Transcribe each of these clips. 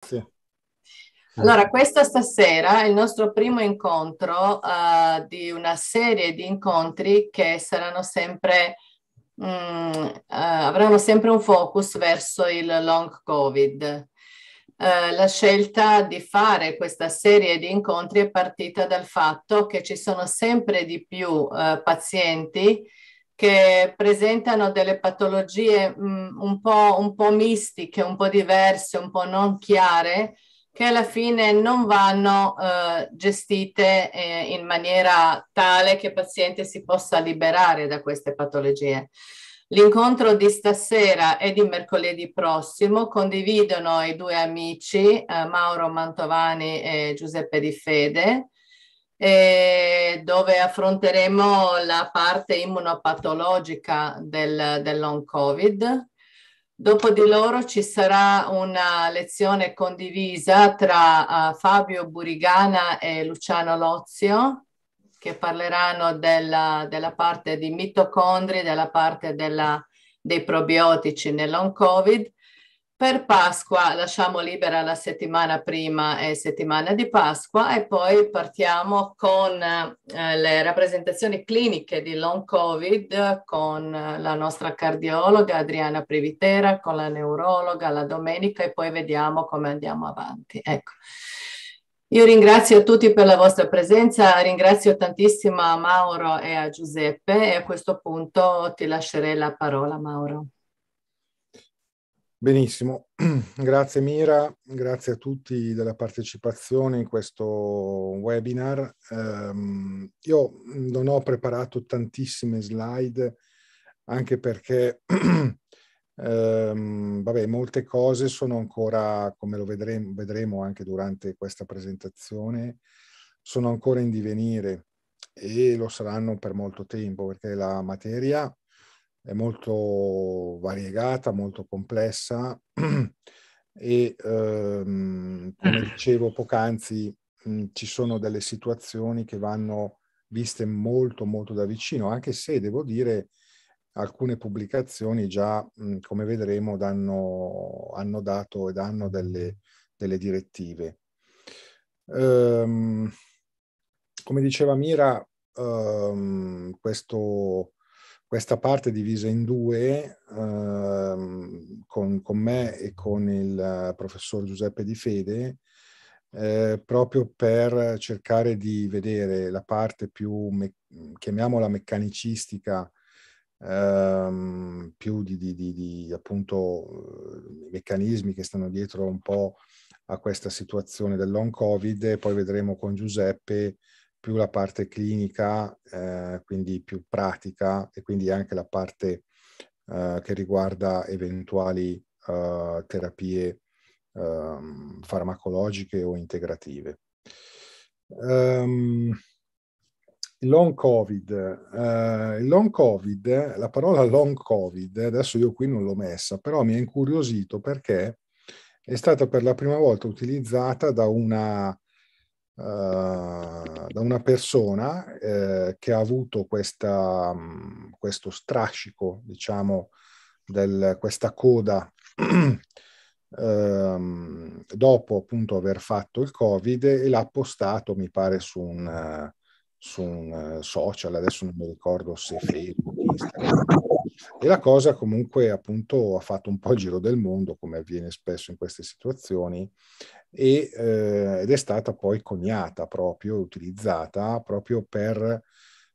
Grazie. Allora, questa stasera è il nostro primo incontro uh, di una serie di incontri che saranno sempre, mh, mm, eh, uh, avranno sempre un focus verso il long covid. Uh, la scelta di fare questa serie di incontri è partita dal fatto che ci sono sempre di più pazienti che presentano delle patologie mh, mm, un, po', un po' mistiche, un po' diverse, un po' non chiare, che alla fine non vanno eh, gestite eh, in maniera tale che il paziente si possa liberare da queste patologie. L'incontro di stasera e di mercoledì prossimo condividono i due amici eh, Mauro Mantovani e Giuseppe Di Fede eh, dove affronteremo la parte immunopatologica del, del long covid. Dopo di loro ci sarà una lezione condivisa tra uh, Fabio Burigana e Luciano Lozio che parleranno della, della parte di mitocondri, della parte della, dei probiotici nel long covid per Pasqua lasciamo libera la settimana prima e settimana di Pasqua e poi partiamo con eh, le rappresentazioni cliniche di long covid con la nostra cardiologa Adriana Privitera, con la neurologa la domenica e poi vediamo come andiamo avanti. Ecco. Io ringrazio tutti per la vostra presenza, ringrazio tantissimo a Mauro e a Giuseppe e a questo punto ti lascerei la parola Mauro. Benissimo, grazie Mira, grazie a tutti della partecipazione in questo webinar. Um, io non ho preparato tantissime slide, anche perché um, vabbè, molte cose sono ancora, come lo vedremo, vedremo anche durante questa presentazione, sono ancora in divenire e lo saranno per molto tempo perché la materia è molto variegata, molto complessa e ehm, come eh. dicevo poc'anzi mh, ci sono delle situazioni che vanno viste molto molto da vicino, anche se devo dire alcune pubblicazioni già, mh, come vedremo, danno, hanno dato e danno delle, delle direttive. Ehm, come diceva Mira, ehm, questo questa parte divisa in due ehm, con, con, me e con il eh, professor Giuseppe Di Fede, eh, proprio per cercare di vedere la parte più, me- chiamiamola meccanicistica, ehm, più di, di, di, di appunto eh, i meccanismi che stanno dietro un po' a questa situazione del long covid, poi vedremo con Giuseppe più la parte clinica, eh, quindi più pratica e quindi anche la parte eh, che riguarda eventuali eh, terapie ehm, farmacologiche o integrative. Um, long covid. Uh, long covid, la parola long covid, adesso io qui non l'ho messa, però mi ha incuriosito perché è stata per la prima volta utilizzata da una eh, da una persona eh, che ha avuto questa, mm, questo strascico, diciamo, del, questa coda ehm, dopo appunto aver fatto il Covid e l'ha postato, mi pare, su un, su un eh, social, adesso non mi ricordo se Facebook, Instagram. E la cosa comunque appunto ha fatto un po' il giro del mondo, come avviene spesso in queste situazioni, e, eh, ed è stata poi coniata proprio, utilizzata proprio per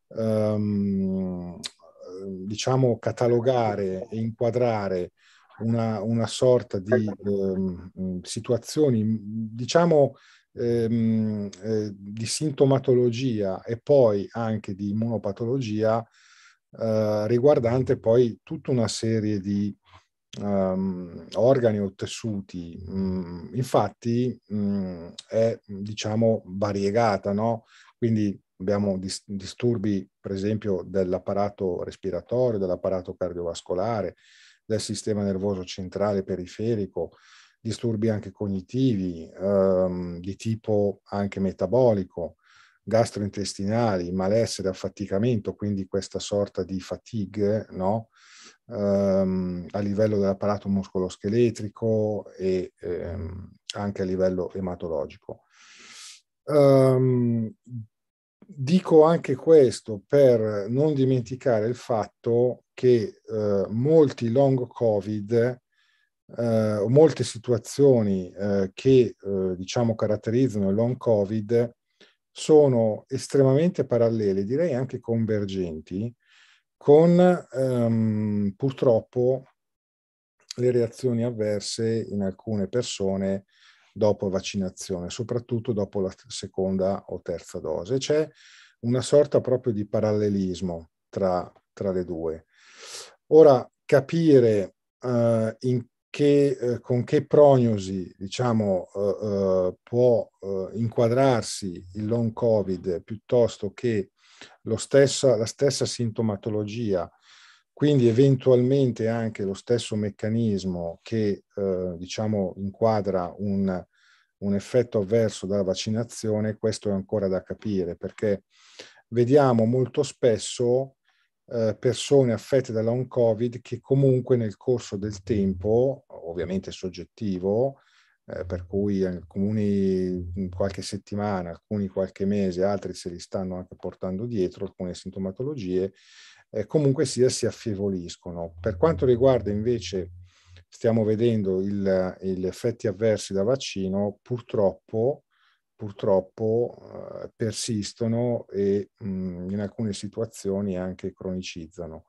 ehm, eh, diciamo catalogare e inquadrare una, una sorta di ehm, mm, situazioni, mm, diciamo ehm, eh, di sintomatologia e poi anche di immunopatologia eh, riguardante poi tutta una serie di um, organi o tessuti. Mm, infatti mm, è diciamo variegata, no? Quindi abbiamo dis- disturbi per esempio dell'apparato respiratorio, dell'apparato cardiovascolare, del sistema nervoso centrale periferico, disturbi anche cognitivi, ehm, di tipo anche metabolico, gastrointestinali, malessere, affaticamento, quindi questa sorta di fatigue, no? ehm, a livello dell'apparato muscoloscheletrico e ehm, anche a livello ematologico. Um, dico anche questo per non dimenticare il fatto che eh, molti long covid eh, molte situazioni eh, che eh, diciamo caratterizzano il long covid sono estremamente parallele direi anche convergenti con ehm, purtroppo le reazioni avverse in alcune persone dopo vaccinazione, soprattutto dopo la seconda o terza dose. C'è una sorta proprio di parallelismo tra, tra le due. Ora, capire eh, in che, eh, con che prognosi diciamo, eh, eh può eh, inquadrarsi il long covid piuttosto che stessa, la stessa sintomatologia, quindi eventualmente anche lo stesso meccanismo che eh, diciamo inquadra un, un, effetto avverso dalla vaccinazione, questo è ancora da capire perché vediamo molto spesso eh, persone affette da long covid che comunque nel corso del tempo, ovviamente soggettivo, eh, per cui alcuni mhmm, qualche settimana, alcuni qualche mese, altri se li stanno anche portando dietro alcune sintomatologie, eh, comunque sia si affievoliscono. Per quanto riguarda invece, stiamo vedendo il, gli effetti avversi da vaccino, purtroppo purtroppo eh, persistono e mh, mhmm, in alcune situazioni anche cronicizzano.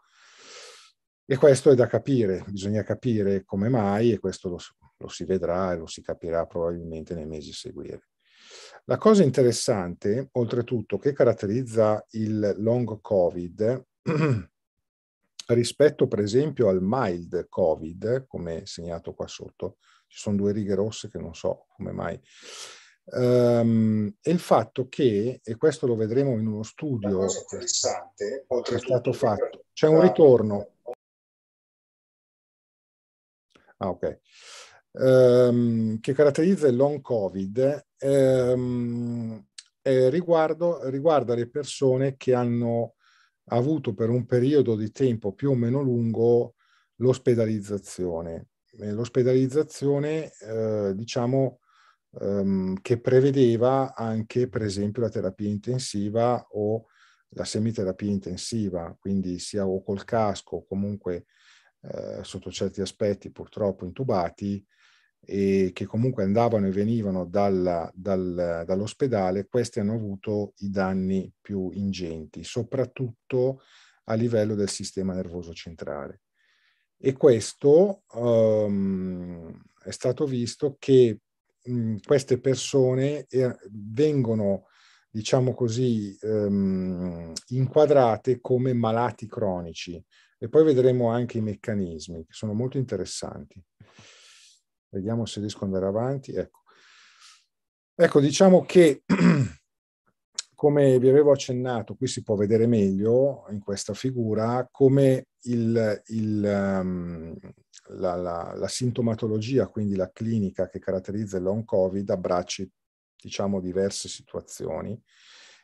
E questo è da capire, bisogna capire come mai, e questo lo, lo si vedrà e lo si capirà probabilmente nei mesi a seguire. La cosa interessante, oltretutto, che caratterizza il long Covid rispetto per esempio al mild Covid, come segnato qua sotto, ci sono due righe rosse che non so come mai, um, ehm, è il fatto che, e questo lo vedremo in uno studio che è stato fatto, c'è un ritorno. Ah, ok ehm, che caratterizza il long covid ehm, riguardo, riguarda le persone che hanno avuto per un periodo di tempo più o meno lungo l'ospedalizzazione. Eh, l'ospedalizzazione, eh, diciamo, ehm, che prevedeva anche, per esempio, la terapia intensiva o la semiterapia intensiva, quindi sia o col casco o comunque eh, sotto certi aspetti purtroppo intubati, e che comunque andavano e venivano dalla, dal, dall'ospedale, questi hanno avuto i danni più ingenti, soprattutto a livello del sistema nervoso centrale. E questo um, è stato visto che mh, queste persone er- vengono, diciamo così, um, inquadrate come malati cronici. E poi vedremo anche i meccanismi, che sono molto interessanti. Vediamo se riesco ad andare avanti. Ecco, ecco diciamo che come vi avevo accennato, qui si può vedere meglio in questa figura come il, il, ehm, la, la, la, sintomatologia, quindi la clinica che caratterizza il long covid, abbracci diciamo, diverse situazioni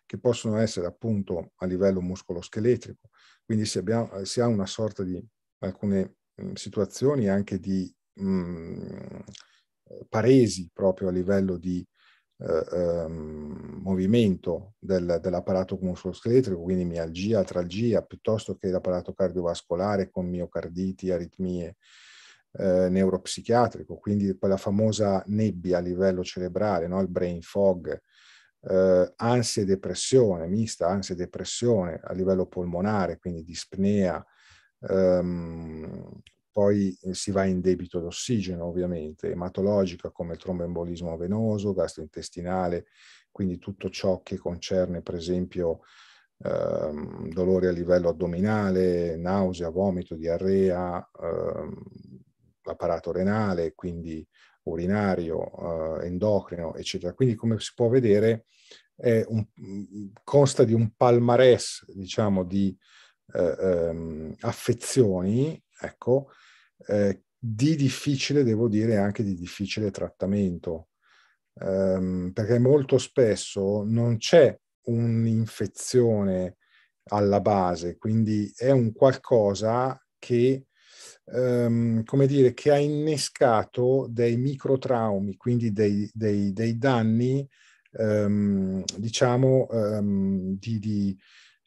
che possono essere appunto a livello muscoloscheletrico, quindi si, abbiamo, si ha una sorta di alcune situazioni anche di mh, mm, paresi proprio a livello di eh, ehm, movimento del, dell'apparato muscoloscheletrico, quindi mialgia, atralgia, piuttosto che l'apparato cardiovascolare con miocarditi, aritmie, eh, neuropsichiatrico, quindi quella famosa nebbia a livello cerebrale, no? il brain fog, eh, ansia e depressione, mista ansia e depressione a livello polmonare, quindi dispnea, ehm, poi eh, si va in debito d'ossigeno, ovviamente, ematologica come il tromboembolismo venoso, gastrointestinale, quindi tutto ciò che concerne, per esempio, ehm, dolori a livello addominale, nausea, vomito, diarrea, ehm, l'apparato renale, quindi urinario, eh, endocrino, eccetera. Quindi, come si può vedere, un, consta di un palmarès, diciamo, di eh, ehm, affezioni ecco, eh, di difficile, devo dire, anche di difficile trattamento, ehm, perché molto spesso non c'è un'infezione alla base, quindi è un qualcosa che, ehm, come dire, che ha innescato dei microtraumi, quindi dei, dei, dei danni, ehm, diciamo, ehm, di, di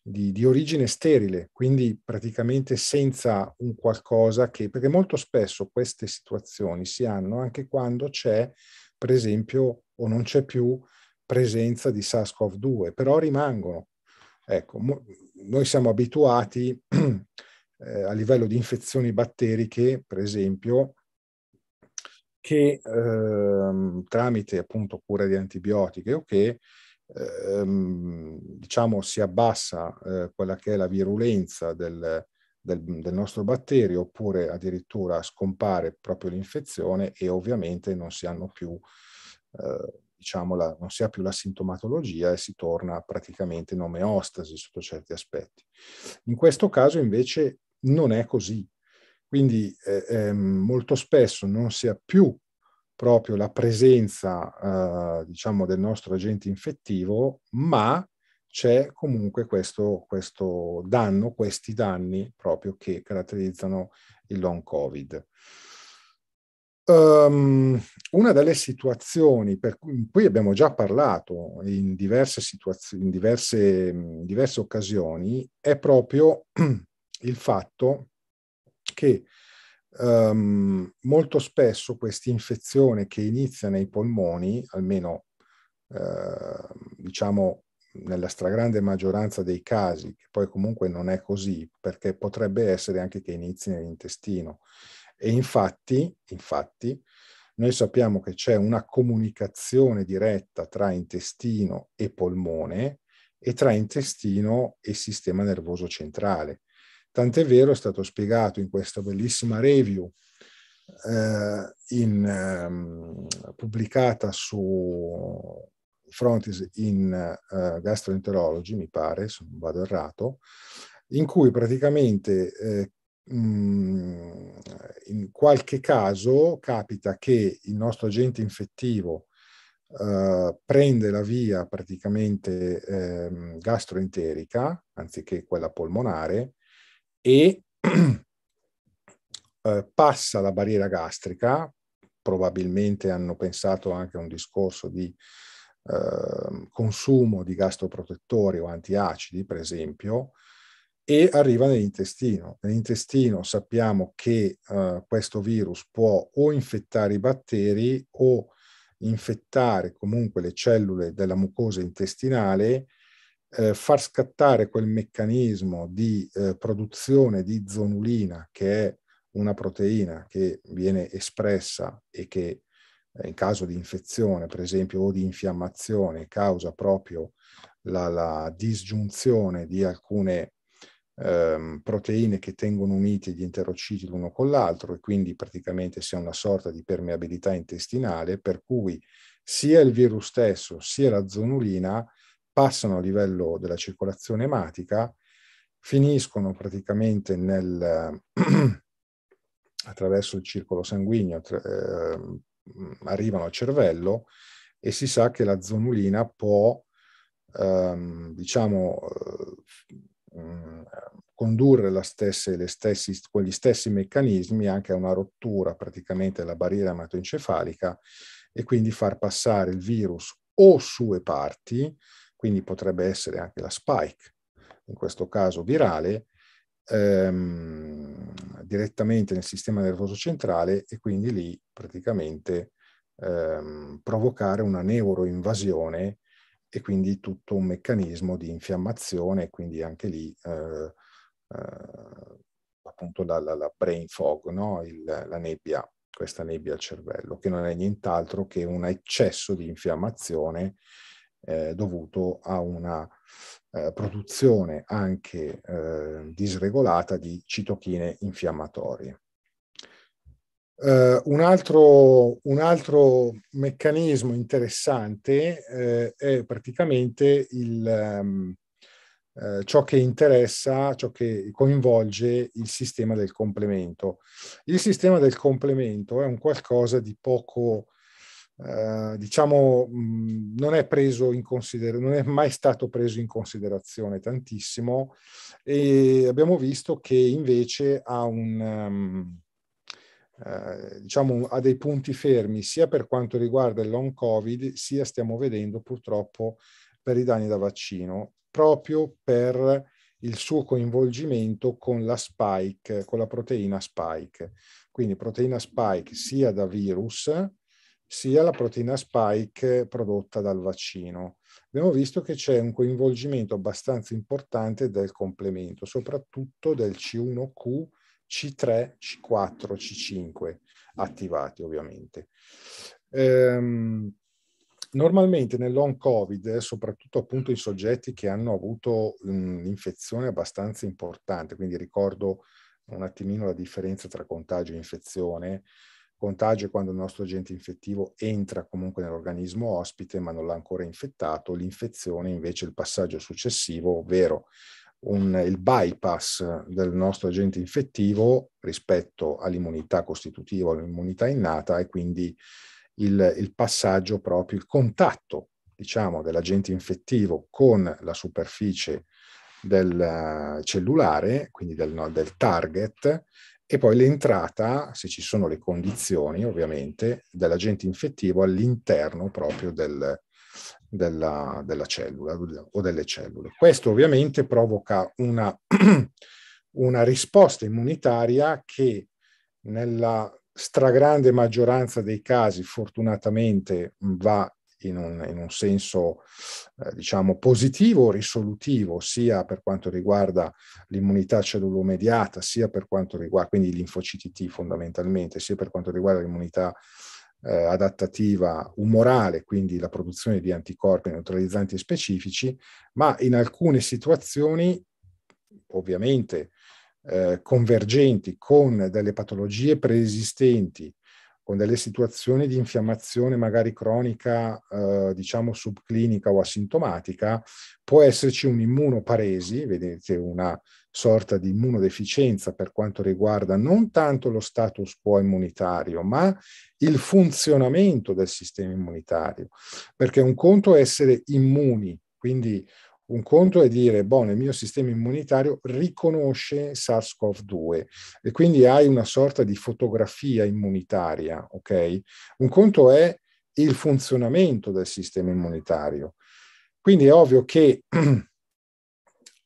di, di, origine sterile, quindi praticamente senza un qualcosa che, perché molto spesso queste situazioni si hanno anche quando c'è, per esempio, o non c'è più presenza di SARS-CoV-2, però rimangono. Ecco, mo, noi siamo abituati eh, a livello di infezioni batteriche, per esempio, che eh, tramite appunto cura di antibiotiche o okay, che ehm, diciamo, si abbassa eh, quella che è la virulenza del, del, del, nostro batterio oppure addirittura scompare proprio l'infezione e ovviamente non si, hanno più, eh, diciamo la, non si ha più la sintomatologia e si torna praticamente in omeostasi sotto certi aspetti. In questo caso invece non è così. Quindi eh, eh, molto spesso non si ha più proprio la presenza, eh, diciamo, del nostro agente infettivo, ma c'è comunque questo, questo danno, questi danni proprio che caratterizzano il long covid. Um, una delle situazioni per cui, abbiamo già parlato in diverse, situazioni, in, diverse, in mm, diverse occasioni è proprio il fatto che Um, molto spesso queste infezioni che inizia nei polmoni, almeno eh, diciamo nella stragrande maggioranza dei casi, che poi comunque non è così, perché potrebbe essere anche che inizi nell'intestino. E infatti, infatti noi sappiamo che c'è una comunicazione diretta tra intestino e polmone e tra intestino e sistema nervoso centrale. Tant'è vero, è stato spiegato in questa bellissima review eh, in, eh, pubblicata su Frontis in eh, Gastroenterology, mi pare, se non vado errato, in cui praticamente eh, mh, in qualche caso capita che il nostro agente infettivo Uh, prende la via praticamente eh, gastroenterica anziché quella polmonare e eh, passa la barriera gastrica, probabilmente hanno pensato anche a un discorso di eh, consumo di gastroprotettori o antiacidi, per esempio, e arriva nell'intestino. Nell'intestino sappiamo che eh, questo virus può o infettare i batteri o infettare comunque le cellule della mucosa intestinale eh, far scattare quel meccanismo di eh, produzione di zonulina, che è una proteina che viene espressa e che eh, in caso di infezione, per esempio, o di infiammazione, causa proprio la, la disgiunzione di alcune ehm, proteine che tengono uniti gli interociti l'uno con l'altro e quindi praticamente sia una sorta di permeabilità intestinale per cui sia il virus stesso sia la zonulina passano a livello della circolazione ematica, finiscono praticamente nel, attraverso il circolo sanguigno, eh, arrivano al cervello e si sa che la zonulina può, ehm, diciamo, eh, mm, condurre stesse, stessi, quegli stessi meccanismi anche a una rottura praticamente della barriera ematoencefalica e quindi far passare il virus o sue parti quindi potrebbe essere anche la spike, in questo caso virale, ehm, direttamente nel sistema nervoso centrale e quindi lì praticamente ehm, provocare una neuroinvasione e quindi tutto un meccanismo di infiammazione, quindi anche lì eh, eh, appunto la, la, la, brain fog, no? Il, la nebbia, questa nebbia al cervello, che non è nient'altro che un eccesso di infiammazione eh, dovuto a una eh, produzione anche eh, disregolata di citochine infiammatorie. Eh, un altro, un, altro, meccanismo interessante eh, è praticamente il, um, ciò che interessa, ciò che coinvolge il sistema del complemento. Il sistema del complemento è un qualcosa di poco eh, diciamo, mh, non, è preso in consider- non è mai stato preso in considerazione tantissimo e abbiamo visto che invece ha un... Um, eh, diciamo, ha dei punti fermi sia per quanto riguarda il long covid sia stiamo vedendo purtroppo per i danni da vaccino proprio per il suo coinvolgimento con la spike con la proteina spike quindi proteina spike sia da virus sia la proteina spike prodotta dal vaccino. Abbiamo visto che c'è un coinvolgimento abbastanza importante del complemento, soprattutto del C1Q, C3, C4, C5, attivati ovviamente. Ehm, normalmente nel long covid, soprattutto appunto in soggetti che hanno avuto un'infezione abbastanza importante, quindi ricordo un attimino la differenza tra contagio e infezione, Contagio è quando il nostro agente infettivo entra comunque nell'organismo ospite ma non l'ha ancora infettato, l'infezione invece è il passaggio successivo, ovvero un, il bypass del nostro agente infettivo rispetto all'immunità costitutiva, all'immunità innata e quindi il, il passaggio proprio, il contatto diciamo, dell'agente infettivo con la superficie del eh, cellulare, quindi del, del target, e poi l'entrata, se ci sono le condizioni ovviamente, dell'agente infettivo all'interno proprio del, della, della, cellula o delle cellule. Questo ovviamente provoca una, una risposta immunitaria che nella stragrande maggioranza dei casi fortunatamente va in un, in un senso eh, diciamo positivo, risolutivo, sia per quanto riguarda l'immunità cellulomediata, sia per quanto riguarda, quindi i linfociti T fondamentalmente, sia per quanto riguarda l'immunità eh, adattativa umorale, quindi la produzione di anticorpi neutralizzanti specifici, ma in alcune situazioni, ovviamente, eh, convergenti con delle patologie preesistenti con delle situazioni di infiammazione magari cronica, eh, diciamo subclinica o asintomatica, può esserci un'immunoparesi, vedete una sorta di immunodeficienza per quanto riguarda non tanto lo status quo immunitario, ma il funzionamento del sistema immunitario, perché un conto è essere immuni, quindi un conto è dire, boh, il mio sistema immunitario riconosce SARS-CoV-2 e quindi hai una sorta di fotografia immunitaria, ok? Un conto è il funzionamento del sistema immunitario. Quindi è ovvio che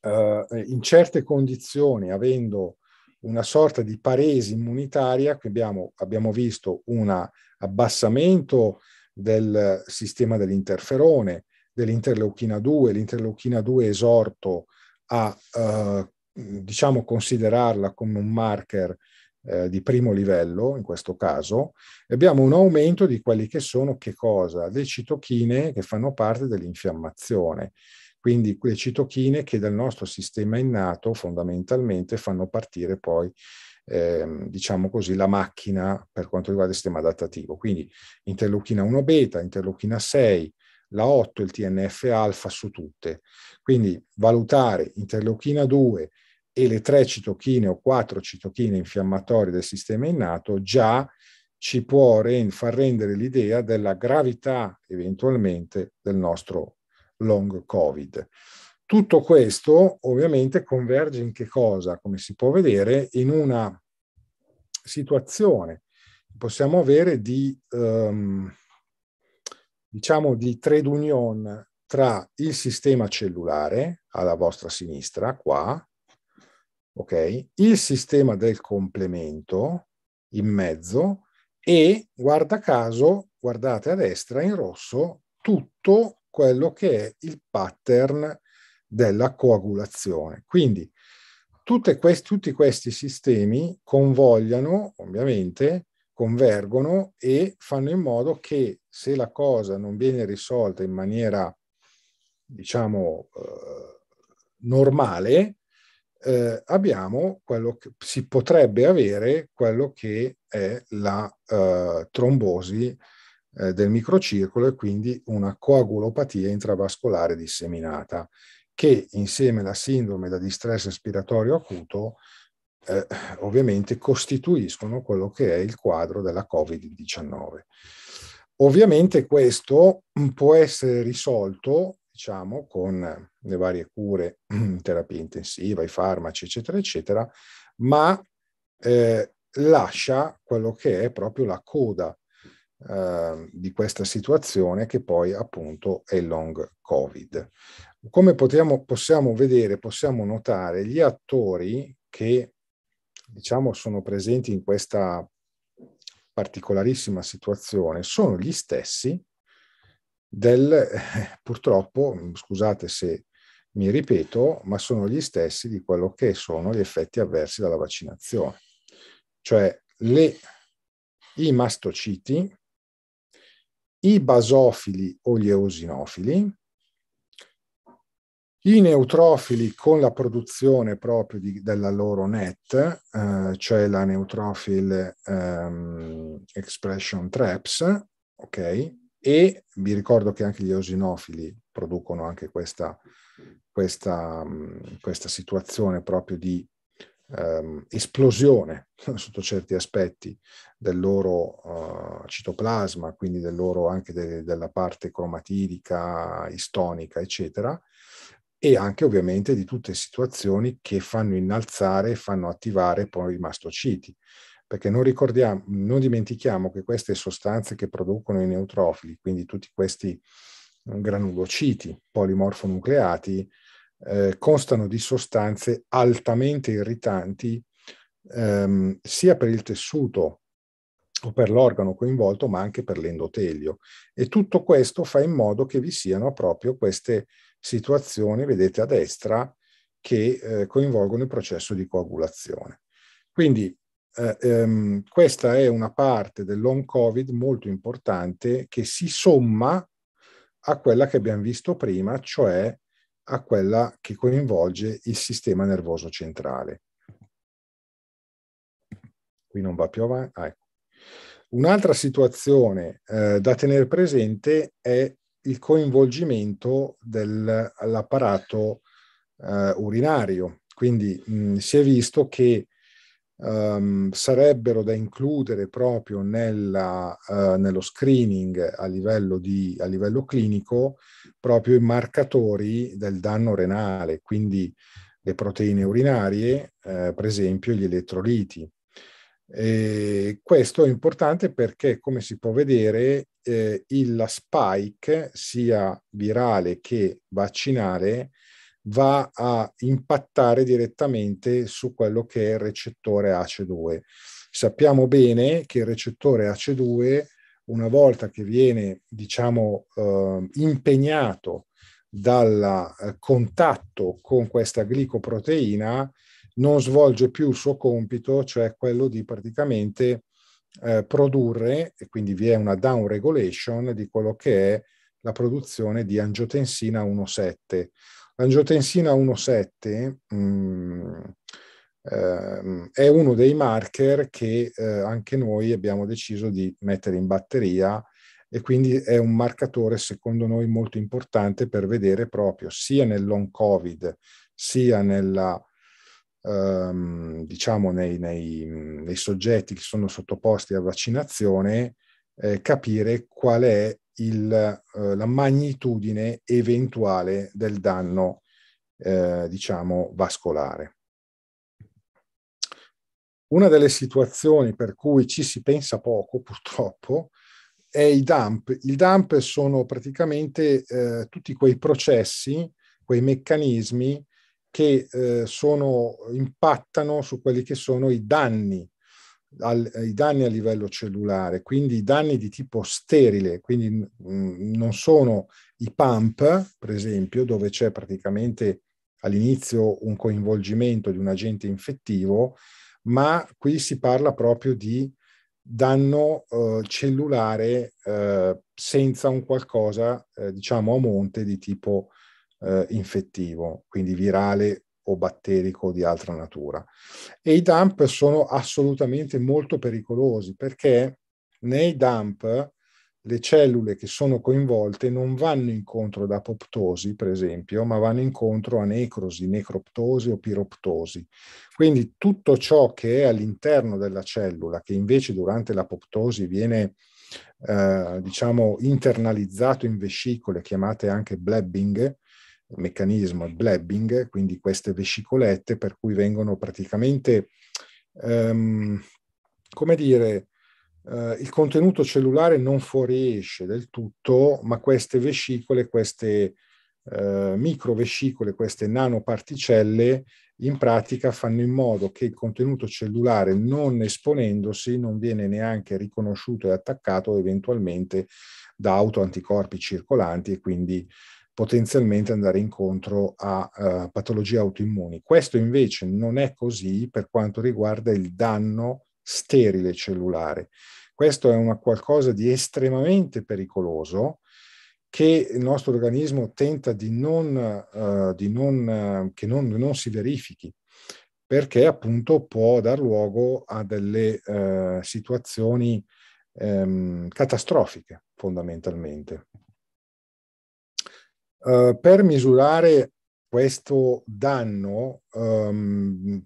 Uh, in certe condizioni, avendo una sorta di paresi immunitaria, qui abbiamo, abbiamo visto un abbassamento del sistema dell'interferone, dell'Interleuchina 2, l'Interleuchina 2 esorto a eh, diciamo considerarla come un marker eh, di primo livello in questo caso, abbiamo un aumento di quelli che sono che cosa? Le citochine che fanno parte dell'infiammazione, quindi le citochine che dal nostro sistema innato fondamentalmente fanno partire poi eh, diciamo così, la macchina per quanto riguarda il sistema adattativo. Quindi interleuchina 1 beta, interleuchina 6, la 8 il TNF alfa su tutte. Quindi valutare interleuchina 2 e le tre citochine o quattro citochine infiammatorie del sistema innato già ci può re- far rendere l'idea della gravità eventualmente del nostro long covid. Tutto questo ovviamente converge in che cosa? Come si può vedere, in una situazione possiamo avere di um, diciamo di trade union tra il sistema cellulare alla vostra sinistra, qua, ok, il sistema del complemento in mezzo e guarda caso, guardate a destra in rosso, tutto quello che è il pattern della coagulazione. Quindi questi, tutti questi sistemi convogliano ovviamente convergono e fanno in modo che se la cosa non viene risolta in maniera, diciamo, eh, normale, eh, abbiamo quello che si potrebbe avere quello che è la eh, trombosi eh, del microcircolo e quindi una coagulopatia intravascolare disseminata che insieme alla sindrome da distress respiratorio acuto eh, ovviamente costituiscono quello che è il quadro della Covid-19. Ovviamente questo mm, può essere risolto, diciamo, con le varie cure, mm, terapia intensiva, i farmaci, eccetera, eccetera, ma eh, lascia quello che è proprio la coda eh, di questa situazione che poi appunto è il long covid. Come potiamo, possiamo vedere, possiamo notare, gli attori che diciamo, sono presenti in questa particolarissima situazione sono gli stessi del, purtroppo, scusate se mi ripeto, ma sono gli stessi di quello che sono gli effetti avversi dalla vaccinazione. Cioè le, i mastociti, i basofili o gli eosinofili i neutrofili con la produzione proprio di, della loro net, eh, cioè la neutrofil ehm, expression traps, ok? E vi ricordo che anche gli osinofili producono anche questa, questa, mm, questa situazione proprio di ehm, esplosione sotto certi aspetti del loro eh, citoplasma, quindi del loro anche de, della parte cromatidica, istonica, eccetera e anche ovviamente di tutte situazioni che fanno innalzare e fanno attivare poi i mastociti. Perché non, ricordiamo, non dimentichiamo che queste sostanze che producono i neutrofili, quindi tutti questi mm, granulociti polimorfonucleati, eh, constano di sostanze altamente irritanti ehm, sia per il tessuto o per l'organo coinvolto, ma anche per l'endotelio. E tutto questo fa in modo che vi siano proprio queste situazioni, vedete a destra, che eh, coinvolgono il processo di coagulazione. Quindi eh, ehm, questa è una parte dell'on covid molto importante che si somma a quella che abbiamo visto prima, cioè a quella che coinvolge il sistema nervoso centrale. Qui non va più avanti. Ah, ecco. Un'altra situazione eh, da tenere presente è il coinvolgimento dell'apparato eh, urinario. Quindi mh, mm, si è visto che um, sarebbero da includere proprio nella, uh, nello screening a livello, di, a livello clinico proprio i marcatori del danno renale, quindi le proteine urinarie, eh, per esempio gli elettroliti. E eh, questo è importante perché, come si può vedere, eh, il spike, sia virale che vaccinale, va a impattare direttamente su quello che è il recettore AC2. Sappiamo bene che il recettore AC2, una volta che viene diciamo, eh, impegnato dal eh, contatto con questa glicoproteina, non svolge più il suo compito, cioè quello di praticamente eh, produrre, e quindi vi è una down regulation di quello che è la produzione di angiotensina 1,7. L'angiotensina 1,7 mh, eh, è uno dei marker che eh, anche noi abbiamo deciso di mettere in batteria e quindi è un marcatore secondo noi molto importante per vedere proprio sia nel long covid sia nella ehm, diciamo nei, nei, nei, soggetti che sono sottoposti a vaccinazione eh, capire qual è il, eh, la magnitudine eventuale del danno eh, diciamo vascolare. Una delle situazioni per cui ci si pensa poco, purtroppo, è i dump. I dump sono praticamente eh, tutti quei processi, quei meccanismi che eh, sono, impattano su quelli che sono i danni, al, i danni a livello cellulare, quindi i danni di tipo sterile, quindi mh, non sono i pump, per esempio, dove c'è praticamente all'inizio un coinvolgimento di un agente infettivo, ma qui si parla proprio di danno eh, cellulare eh, senza un qualcosa, eh, diciamo, a monte di tipo eh, infettivo, quindi virale o batterico di altra natura. E i dump sono assolutamente molto pericolosi perché nei dump le cellule che sono coinvolte non vanno incontro ad apoptosi, per esempio, ma vanno incontro a necrosi, necroptosi o piroptosi. Quindi tutto ciò che è all'interno della cellula, che invece durante l'apoptosi viene eh, diciamo internalizzato in vescicole chiamate anche blabbing, meccanismo, il blabbing, quindi queste vescicolette per cui vengono praticamente, um, come dire, uh, il contenuto cellulare non fuoriesce del tutto, ma queste vescicole, queste uh, eh, microvescicole, queste nanoparticelle in pratica fanno in modo che il contenuto cellulare non esponendosi non viene neanche riconosciuto e attaccato eventualmente da autoanticorpi circolanti e quindi potenzialmente andare incontro a uh, patologie autoimmuni. Questo invece non è così per quanto riguarda il danno sterile cellulare. Questo è una qualcosa di estremamente pericoloso che il nostro organismo tenta di non, uh, di non uh, che non, non, si verifichi, perché appunto può dar luogo a delle situazioni um, catastrofiche fondamentalmente. Eh, per misurare questo danno um,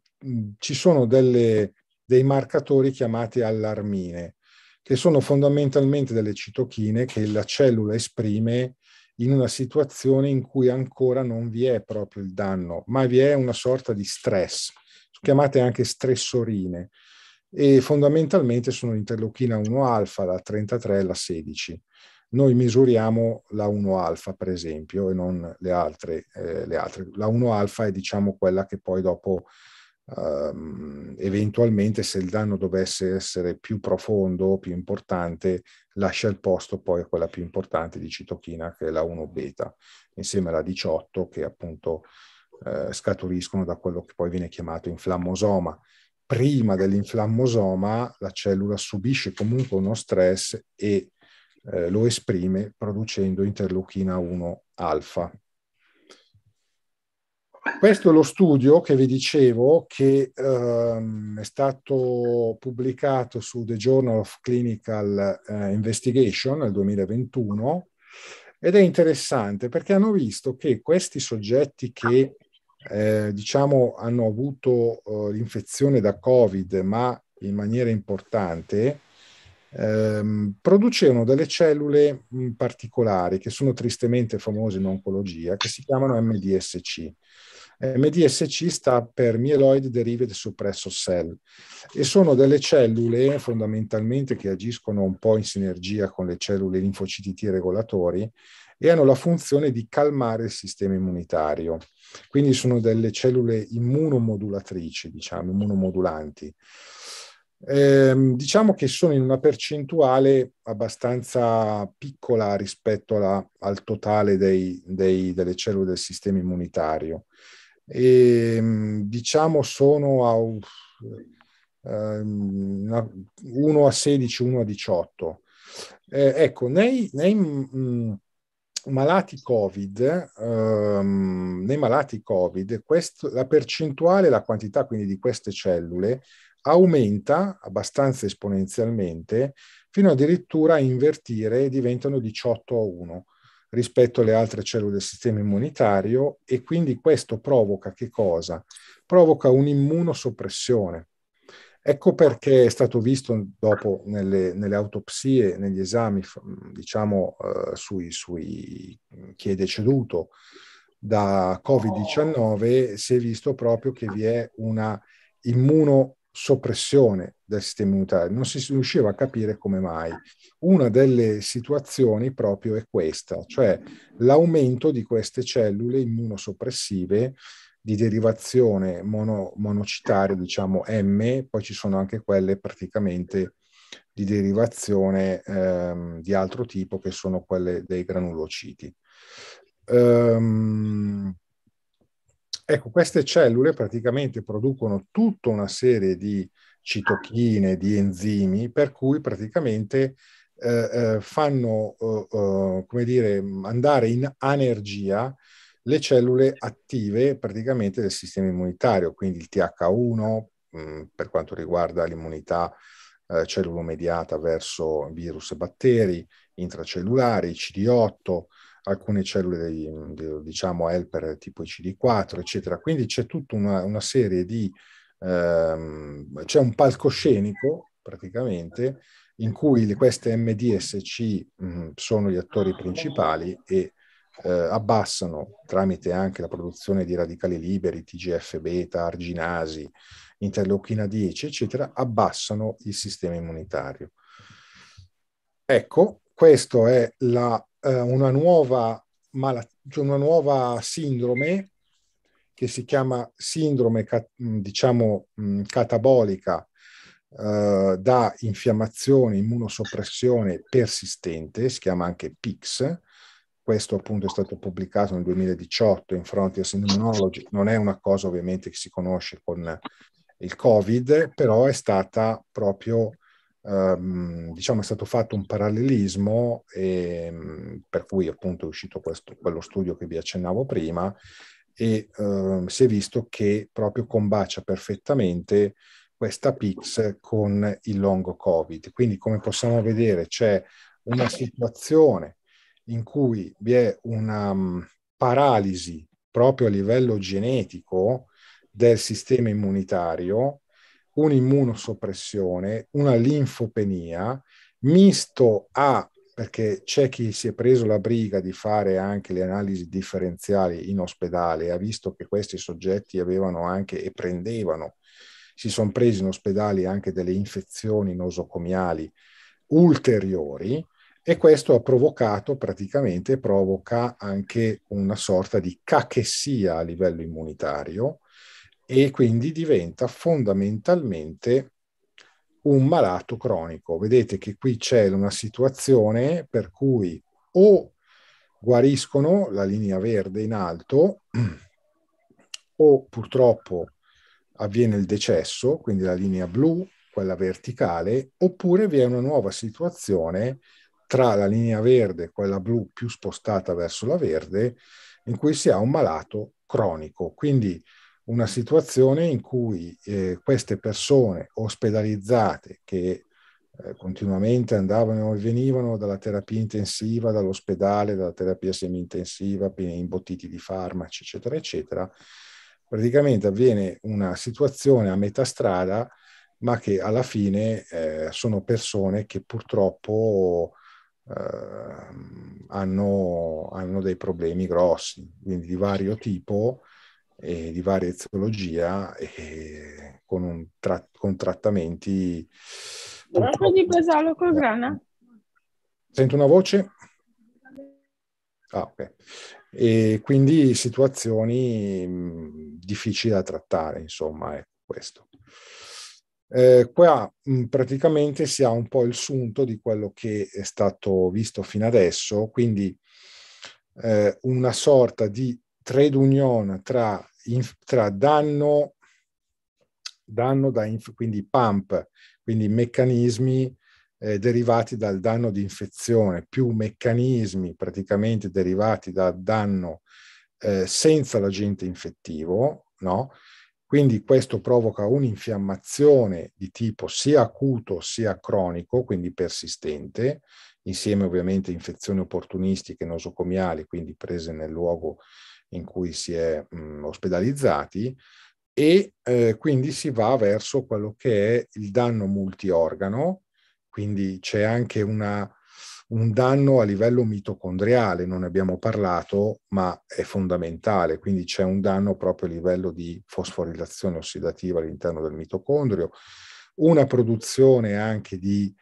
ci sono delle, dei marcatori chiamati allarmine, che sono fondamentalmente delle citochine che la cellula esprime in una situazione in cui ancora non vi è proprio il danno, ma vi è una sorta di stress, chiamate anche stressorine, e fondamentalmente sono l'interleuchina 1 alfa, la 33 e la 16 noi misuriamo la 1 alfa, per esempio, e non le altre. Eh, le altre. La 1 alfa è diciamo quella che poi dopo ehm, eventualmente se il danno dovesse essere più profondo, più importante, lascia il posto poi a quella più importante di citochina che è la 1 beta, insieme alla 18 che appunto eh, scaturiscono da quello che poi viene chiamato inflammosoma prima dell'inflammosoma la cellula subisce comunque uno stress e eh, lo esprime producendo interleuchina 1 alfa. Questo è lo studio che vi dicevo che ehm, è stato pubblicato su The Journal of Clinical eh, Investigation nel 2021 ed è interessante perché hanno visto che questi soggetti che eh, diciamo hanno avuto eh, l'infezione da Covid ma in maniera importante ehm, producevano delle cellule particolari che sono tristemente famose in oncologia, che si chiamano MDSC. MDSC sta per Myeloid Derived Suppressor Cell e sono delle cellule fondamentalmente che agiscono un po' in sinergia con le cellule linfociti T regolatori e hanno la funzione di calmare il sistema immunitario. Quindi sono delle cellule immunomodulatrici, diciamo, immunomodulanti. Ehm, diciamo che sono in una percentuale abbastanza piccola rispetto alla, al totale dei, dei, delle cellule del sistema immunitario. E, ehm, diciamo sono a uh, una, 1 a 16, 1 a 18. Eh, ecco, nei, nei mh, mm, malati COVID, ehm, nei malati COVID questo, la percentuale, la quantità quindi di queste cellule aumenta abbastanza esponenzialmente fino addirittura a invertire e diventano 18 a 1 rispetto alle altre cellule del sistema immunitario e quindi questo provoca che cosa? Provoca un'immunosoppressione. Ecco perché è stato visto dopo nelle, nelle autopsie, negli esami, diciamo, eh, sui, sui, chi è deceduto da Covid-19, si è visto proprio che vi è una immuno soppressione del sistema immunitario, non si riusciva a capire come mai. Una delle situazioni proprio è questa, cioè l'aumento di queste cellule immunosoppressive di derivazione mono, monocitaria, diciamo M, poi ci sono anche quelle praticamente di derivazione ehm, di altro tipo che sono quelle dei granulociti. Um, Ecco, queste cellule praticamente producono tutta una serie di citochine, di enzimi, per cui praticamente eh, eh fanno, eh, eh, come dire, andare in anergia le cellule attive praticamente del sistema immunitario, quindi il TH1 mm, per quanto riguarda l'immunità eh, cellulomediata verso virus e batteri intracellulari, CD8 alcune cellule, dei, diciamo, helper tipo i CD4, eccetera. Quindi c'è tutta una, una serie di... Ehm, c'è un palcoscenico praticamente in cui queste MDSC mh, sono gli attori ah, principali e eh, abbassano tramite anche la produzione di radicali liberi, TGF beta, arginasi, interleuchina 10, eccetera, abbassano il sistema immunitario. Ecco, questa è la eh, una, nuova malat- cioè una nuova sindrome che si chiama sindrome diciamo catabolica eh, da infiammazione, immunosoppressione persistente, si chiama anche PICS. Questo appunto è stato pubblicato nel 2018 in Frontiers Immunology, non è una cosa ovviamente che si conosce con il Covid, però è stata proprio ehm, diciamo è stato fatto un parallelismo e, ehm, per cui appunto è uscito questo, quello studio che vi accennavo prima e ehm, si è visto che proprio combacia perfettamente questa PIX con il long COVID. Quindi come possiamo vedere c'è una situazione in cui vi è una um, paralisi proprio a livello genetico del sistema immunitario un'immunosoppressione, una linfopenia, misto a, perché c'è chi si è preso la briga di fare anche le analisi differenziali in ospedale, ha visto che questi soggetti avevano anche e prendevano, si sono presi in ospedale anche delle infezioni nosocomiali ulteriori, e questo ha provocato praticamente provoca anche una sorta di cachessia a livello immunitario e quindi diventa fondamentalmente un malato cronico. Vedete che qui c'è una situazione per cui o guariscono la linea verde in alto o purtroppo avviene il decesso, quindi la linea blu, quella verticale, oppure vi è una nuova situazione tra la linea verde e quella blu più spostata verso la verde in cui si ha un malato cronico. Quindi una situazione in cui eh, queste persone ospedalizzate che eh, continuamente andavano e venivano dalla terapia intensiva, dall'ospedale, dalla terapia semi-intensiva, imbottiti di farmaci, eccetera, eccetera, praticamente avviene una situazione a metà strada, ma che alla fine eh, sono persone che purtroppo ehm, hanno, hanno dei problemi grossi, quindi di vario tipo, eh, di varia eziologia eh, con, un tra- con trattamenti... Braccio di basalo col eh. grana? Sento una voce? Ah, ok. E quindi situazioni mm, difficili da trattare, insomma, è questo. Eh, qua mh, mm, praticamente si ha un po' il sunto di quello che è stato visto fino adesso, quindi eh, una sorta di trade union tra, inf, tra danno, danno da inf, quindi pump, quindi meccanismi eh, derivati dal danno di infezione, più meccanismi praticamente derivati dal danno eh, senza l'agente infettivo, no? Quindi questo provoca un'infiammazione di tipo sia acuto sia cronico, quindi persistente, insieme ovviamente a infezioni opportunistiche nosocomiali, quindi prese nel luogo in cui si è mh, ospedalizzati e eh, quindi si va verso quello che è il danno multiorgano, quindi c'è anche una, un danno a livello mitocondriale, non ne abbiamo parlato, ma è fondamentale, quindi c'è un danno proprio a livello di fosforilazione ossidativa all'interno del mitocondrio, una produzione anche di,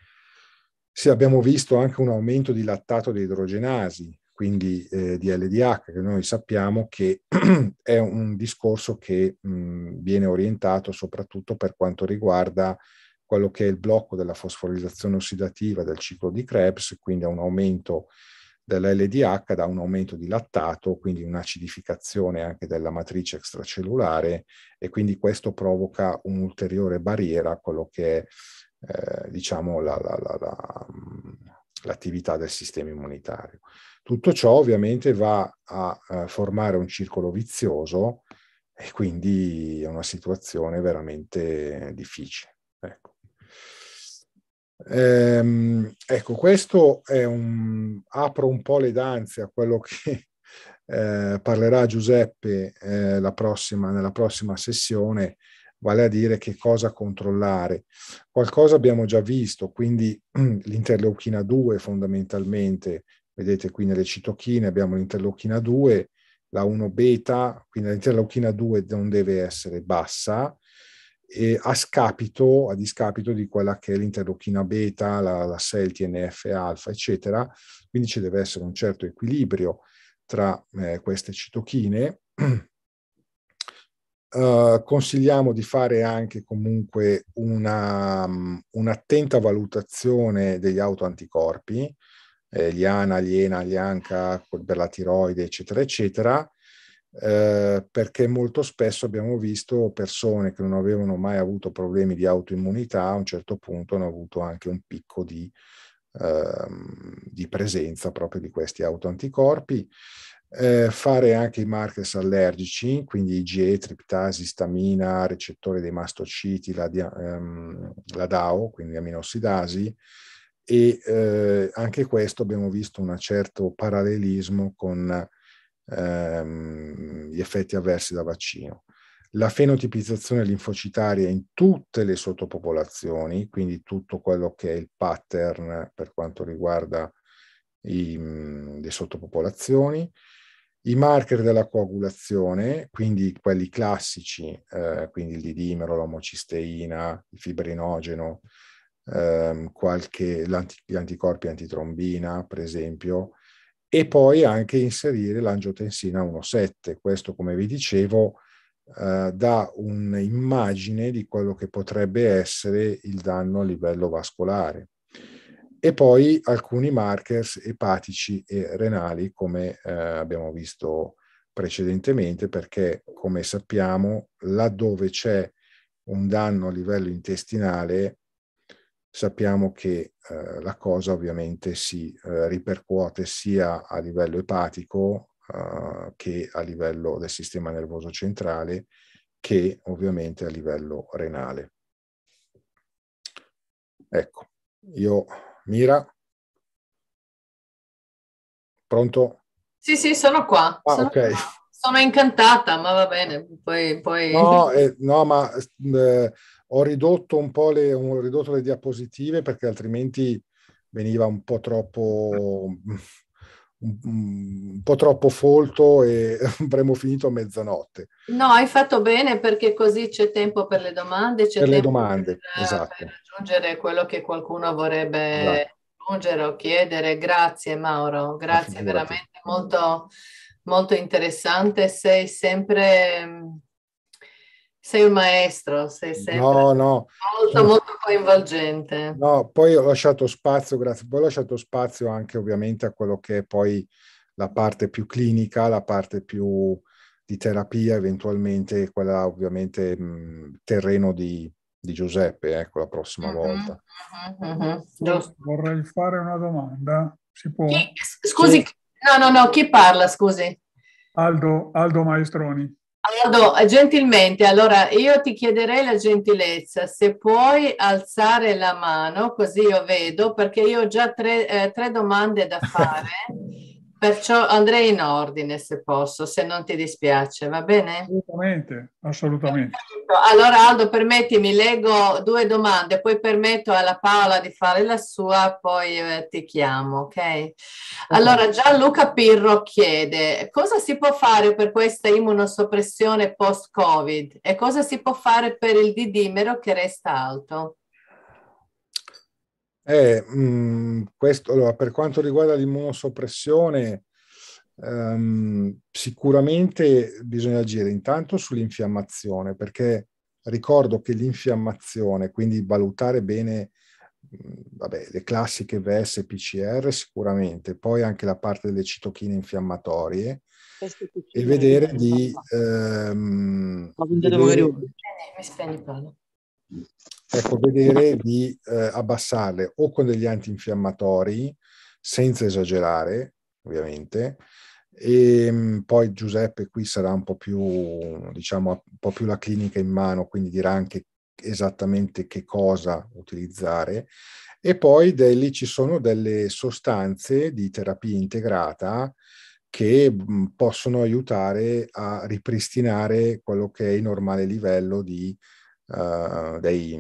sì, abbiamo visto anche un aumento di lattato di idrogenasi, quindi eh, di LDH, che noi sappiamo che è un discorso che mh, viene orientato soprattutto per quanto riguarda quello che è il blocco della fosforilizzazione ossidativa del ciclo di Krebs, quindi a un aumento dell'LDH da un aumento di lattato, quindi un'acidificazione anche della matrice extracellulare e quindi questo provoca un'ulteriore barriera a quello che è eh, diciamo la, la, la, l'attività del sistema immunitario. Tutto ciò ovviamente va a, formare un circolo vizioso e quindi è una situazione veramente difficile. Ecco, ehm, ecco questo è un... apro un po' le danze a quello che eh, parlerà Giuseppe eh, la prossima, nella prossima sessione, vale a dire che cosa controllare. Qualcosa abbiamo già visto, quindi l'interleuchina 2 fondamentalmente Vedete qui nelle citochine abbiamo l'interleuchina 2, la 1 beta, quindi l'interleuchina 2 non deve essere bassa, a scapito, a discapito di quella che è l'interleuchina beta, la, la SEL, TNF alfa, eccetera. Quindi ci deve essere un certo equilibrio tra eh, queste citochine. Uh, consigliamo di fare anche comunque una, um, un'attenta valutazione degli autoanticorpi, eh, Liana, Aliena, Lianca, per la tiroide, eccetera, eccetera, eh, perché molto spesso abbiamo visto persone che non avevano mai avuto problemi di autoimmunità, a un certo punto hanno avuto anche un picco di, eh, di presenza proprio di questi autoanticorpi. Eh, fare anche i markers allergici, quindi IgE, triptasi, stamina, recettore dei mastociti, la, ehm, la DAO, quindi aminossidasi, e eh, anche questo abbiamo visto un certo parallelismo con ehm, gli effetti avversi da vaccino. La fenotipizzazione linfocitaria in tutte le sottopopolazioni, quindi tutto quello che è il pattern per quanto riguarda i, le sottopopolazioni, i marker della coagulazione, quindi quelli classici, eh, quindi il didimero, l'omocisteina, il fibrinogeno, ehm, qualche, gli anticorpi antitrombina, per esempio, e poi anche inserire l'angiotensina 1,7. Questo, come vi dicevo, eh, dà un'immagine di quello che potrebbe essere il danno a livello vascolare. E poi alcuni markers epatici e renali, come eh, abbiamo visto precedentemente, perché come sappiamo, laddove c'è un danno a livello intestinale, sappiamo che eh, la cosa ovviamente si eh, ripercuote sia a livello epatico eh, che a livello del sistema nervoso centrale che ovviamente a livello renale. Ecco, io Mira. Pronto? Sì, sì, sono qua. Ah, sono ok. Sono incantata, ma va bene, poi... poi... No, eh, no, ma eh, ho ridotto un po' le, ho ridotto le diapositive perché altrimenti veniva un po' troppo, un, un po' troppo folto e avremmo finito a mezzanotte. No, hai fatto bene perché così c'è tempo per le domande, c'è per tempo domande, per, eh, esatto. per, aggiungere quello che qualcuno vorrebbe esatto. aggiungere o chiedere. Grazie Mauro, grazie veramente molto, molto interessante, sei sempre mm, sei un maestro, sei sempre no, no. molto, sono... Cioè, molto coinvolgente. No, poi ho lasciato spazio, grazie, poi ho lasciato spazio anche ovviamente a quello che è poi la parte più clinica, la parte più di terapia, eventualmente quella ovviamente mh, mm, terreno di, di Giuseppe, ecco, la prossima mm-hmm, volta. Mm-hmm, mm-hmm. Vorrei fare una domanda, si può? Chi, scusi, sì. no, no, no, chi parla, scusi? Aldo, Aldo Maestroni. Allora, gentilmente, allora io ti chiederei la gentilezza, se puoi alzare la mano così io vedo, perché io ho già tre, eh, tre domande da fare. Perciò andrei in ordine se posso, se non ti dispiace, va bene? Assolutamente, assolutamente. Allora Aldo, permettimi, leggo due domande, poi permetto alla Paola di fare la sua, poi eh, ti chiamo, ok? Allora Gianluca Pirro chiede, cosa si può fare per questa immunosoppressione post-Covid e cosa si può fare per il didimero che resta alto? Eh, mh, mm, questo, allora, per quanto riguarda l'immunosoppressione, ehm, sicuramente bisogna agire intanto sull'infiammazione, perché ricordo che l'infiammazione, quindi valutare bene mh, mm, vabbè, le classiche VS e PCR sicuramente, poi anche la parte delle citochine infiammatorie, e vedere di... Ehm, Ma vedere... Mi spegni il palo ecco, vedere di eh, abbassarle o con degli antinfiammatori, senza esagerare, ovviamente, e ehm, poi Giuseppe qui sarà un po' più, diciamo, un po' più la clinica in mano, quindi dirà anche esattamente che cosa utilizzare. E poi de- lì ci sono delle sostanze di terapia integrata che mm, possono aiutare a ripristinare quello che è il normale livello di eh, dei,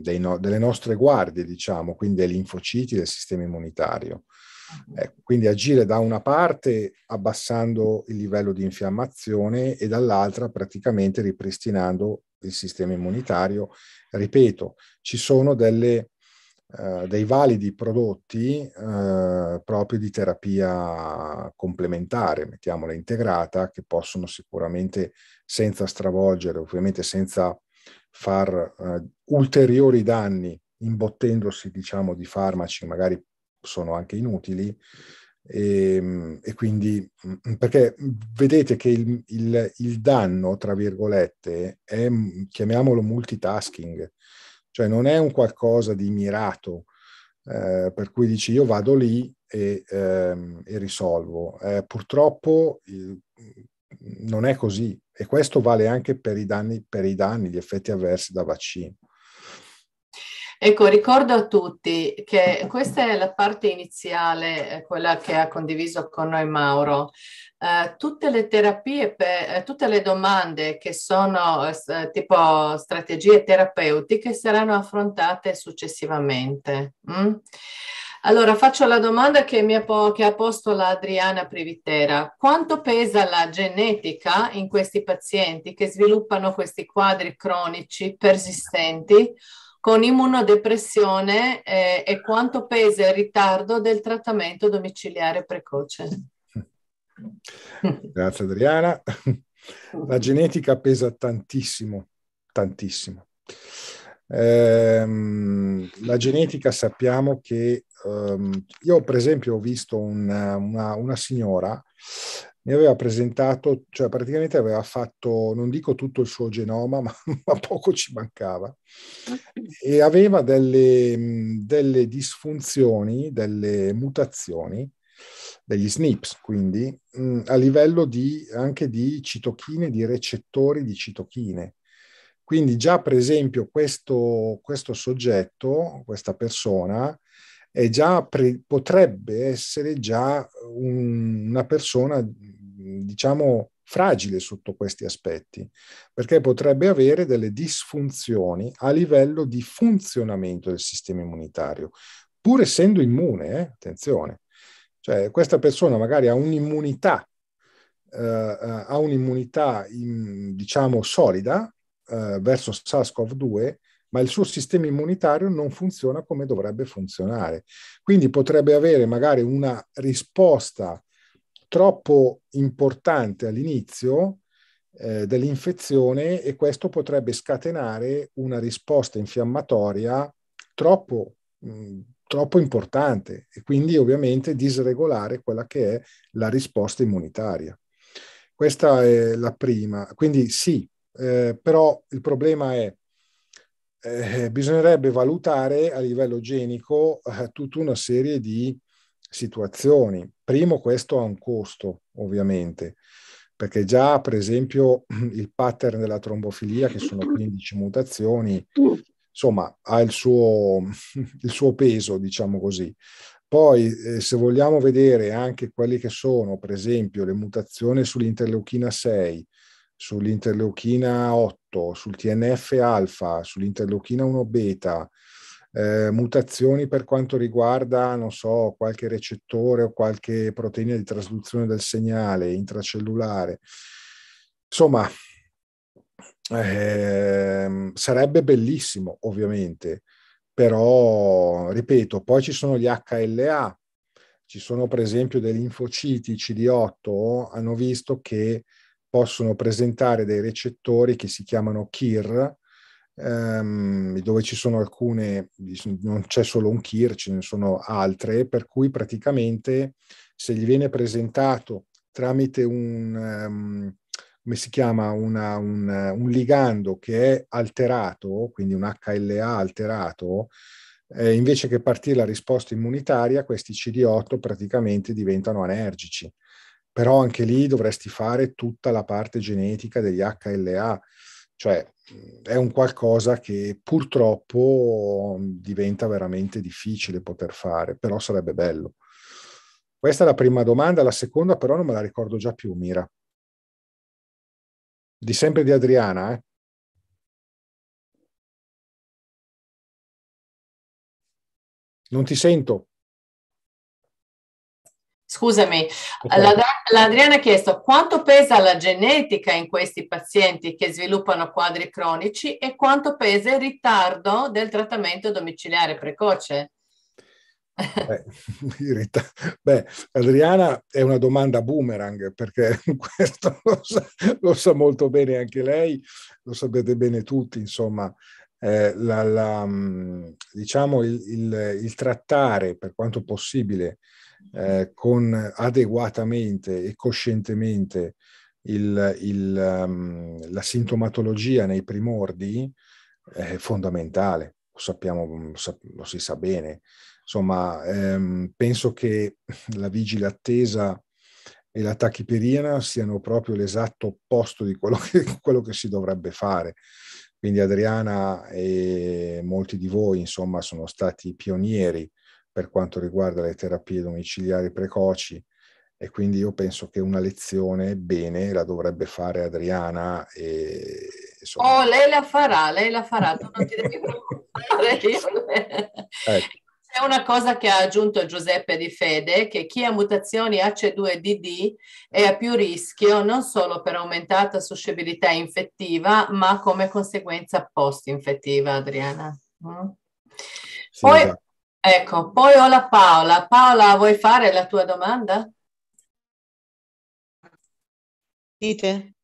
dei no, delle nostre guardie, diciamo, quindi dei linfociti del sistema immunitario. Eh, quindi agire da una parte abbassando il livello di infiammazione e dall'altra praticamente ripristinando il sistema immunitario. Ripeto, ci sono delle, eh, dei validi prodotti eh, proprio di terapia complementare, mettiamola integrata, che possono sicuramente, senza stravolgere, ovviamente senza far uh, ulteriori danni imbottendosi diciamo di farmaci magari sono anche inutili e, ehm, e quindi mm, perché vedete che il, il, il, danno tra virgolette è mm, chiamiamolo multitasking cioè non è un qualcosa di mirato eh, per cui dici io vado lì e, ehm, e risolvo eh, purtroppo il, mm, non è così e questo vale anche per i danni, per i danni gli effetti avversi da vaccino. Ecco, ricordo a tutti che questa è la parte iniziale, eh, quella che ha condiviso con noi Mauro. Uh, tutte le terapie, per, uh, tutte le domande che sono uh, tipo strategie terapeutiche saranno affrontate successivamente. Mm? Allora faccio la domanda che, mi ha, po- che ha posto la Adriana Privitera. Quanto pesa la genetica in questi pazienti che sviluppano questi quadri cronici persistenti con immunodepressione eh, e quanto pesa il ritardo del trattamento domiciliare precoce? Grazie Adriana. La genetica pesa tantissimo, tantissimo. Ehm, la genetica sappiamo che ehm, io per esempio ho visto una, una, una signora mi aveva presentato, cioè praticamente aveva fatto, non dico tutto il suo genoma, ma, ma poco ci mancava, e aveva delle, delle, disfunzioni, delle mutazioni, degli SNPs, quindi mm, a livello di, anche di citochine, di recettori di citochine. Quindi già per esempio questo, questo soggetto, questa persona, pre, potrebbe essere già un, una persona, diciamo, fragile sotto questi aspetti, perché potrebbe avere delle disfunzioni a livello di funzionamento del sistema immunitario, pur essendo immune, eh? attenzione. Cioè, questa persona magari ha un'immunità, eh, eh ha un'immunità in, diciamo solida, eh, verso SARS-CoV-2, ma il suo sistema immunitario non funziona come dovrebbe funzionare. Quindi potrebbe avere magari una risposta troppo importante all'inizio eh, dell'infezione e questo potrebbe scatenare una risposta infiammatoria troppo, mh, mm, troppo importante e quindi ovviamente disregolare quella che è la risposta immunitaria. Questa è la prima. Quindi sì, eh, però il problema è eh, bisognerebbe valutare a livello genico eh, tutta una serie di situazioni. Primo, questo ha un costo, ovviamente, perché già, per esempio, il pattern della trombofilia, che sono 15 mutazioni, insomma, ha il suo, il suo peso, diciamo così. Poi, eh, se vogliamo vedere anche quelli che sono, per esempio, le mutazioni sull'interleuchina 6, sull'interleuchina 8, sul TNF alfa, sull'interleuchina 1 beta, eh, mutazioni per quanto riguarda, non so, qualche recettore o qualche proteina di trasduzione del segnale intracellulare. Insomma, eh, sarebbe bellissimo, ovviamente, però, ripeto, poi ci sono gli HLA, ci sono per esempio degli infociti CD8, hanno visto che possono presentare dei recettori che si chiamano KIR, ehm, dove ci sono alcune, non c'è solo un KIR, ce ne sono altre, per cui praticamente se gli viene presentato tramite un, um, come si chiama, Una, un, un, ligando che è alterato, quindi un HLA alterato, eh, invece che partire la risposta immunitaria, questi CD8 praticamente diventano energici però anche lì dovresti fare tutta la parte genetica degli HLA, cioè è un qualcosa che purtroppo diventa veramente difficile poter fare, però sarebbe bello. Questa è la prima domanda, la seconda però non me la ricordo già più, Mira. Di sempre di Adriana, eh? Non ti sento. Scusami, l'Adriana ha chiesto quanto pesa la genetica in questi pazienti che sviluppano quadri cronici e quanto pesa il ritardo del trattamento domiciliare precoce? Beh, Beh, Adriana è una domanda boomerang perché questo lo sa, lo sa, molto bene anche lei, lo sapete bene tutti, insomma, eh, la, la, mm, diciamo il, il, il trattare per quanto possibile eh, con adeguatamente e coscientemente il, il, um, la sintomatologia nei primordi è fondamentale, lo sappiamo, mm, lo si sa bene. Insomma, ehm, penso che la vigile attesa e la tachiperina siano proprio l'esatto opposto di quello che, quello che, si dovrebbe fare. Quindi Adriana e molti di voi, insomma, sono stati pionieri per quanto riguarda le terapie domiciliari precoci e quindi io penso che una lezione bene la dovrebbe fare Adriana. E, insomma... Oh, lei la farà, lei la farà, tu non ti devi preoccupare. ecco. È una cosa che ha aggiunto Giuseppe Di Fede, che chi ha mutazioni H2DD è a più rischio non solo per aumentata suscettibilità infettiva, ma come conseguenza post-infettiva, Adriana. Mm? Sì, Poi, esatto. Ecco, poi ho la Paola. Paola, vuoi fare la tua domanda? Dite?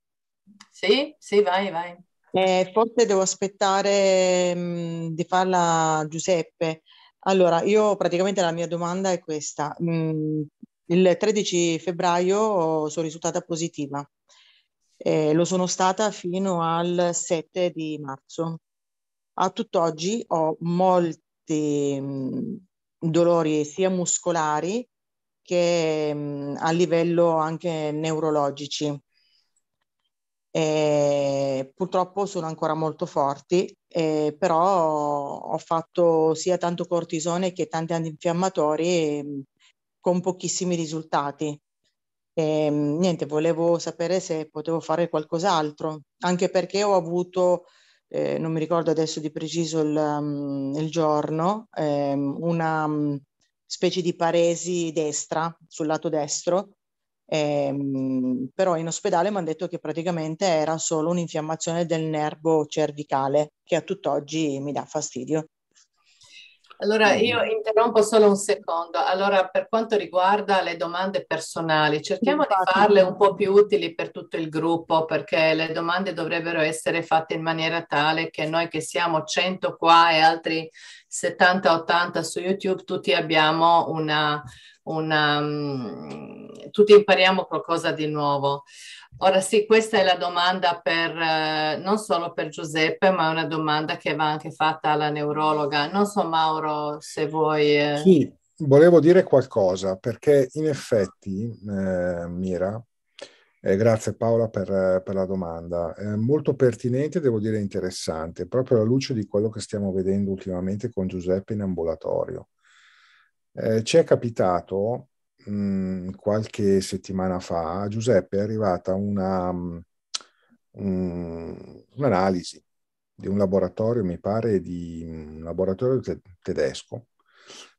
Sì, sì, vai, vai. Eh, forse devo aspettare mh, mm, di farla Giuseppe. Allora, io praticamente la mia domanda è questa. Mh, mm, il 13 febbraio sono risultata positiva. Eh, lo sono stata fino al 7 di marzo. A tutt'oggi ho molti forti dolori sia muscolari che mh, a livello anche neurologici. E purtroppo sono ancora molto forti, eh, però ho fatto sia tanto cortisone che tanti antinfiammatori eh, con pochissimi risultati. E, niente, volevo sapere se potevo fare qualcos'altro, anche perché ho avuto eh, non mi ricordo adesso di preciso il, um, il giorno, ehm, una um, specie di paresi destra sul lato destro, ehm, però in ospedale mi hanno detto che praticamente era solo un'infiammazione del nervo cervicale che a tutt'oggi mi dà fastidio. Allora io interrompo solo un secondo. Allora per quanto riguarda le domande personali, cerchiamo di farle un po' più utili per tutto il gruppo perché le domande dovrebbero essere fatte in maniera tale che noi che siamo 100 qua e altri 70-80 su YouTube tutti abbiamo una, una um, tutti impariamo qualcosa di nuovo. Ora sì, questa è la domanda per, eh, non solo per Giuseppe, ma è una domanda che va anche fatta alla neurologa. Non so Mauro se vuoi... Eh... Sì, volevo dire qualcosa perché in effetti, eh, Mira, eh, grazie Paola per, eh, per, la domanda, è molto pertinente, devo dire interessante, proprio alla luce di quello che stiamo vedendo ultimamente con Giuseppe in ambulatorio. Eh, ci è capitato Mhmm, qualche settimana fa a Giuseppe è arrivata una, um, un'analisi di un laboratorio, mi pare, di un mhmm, laboratorio te- tedesco,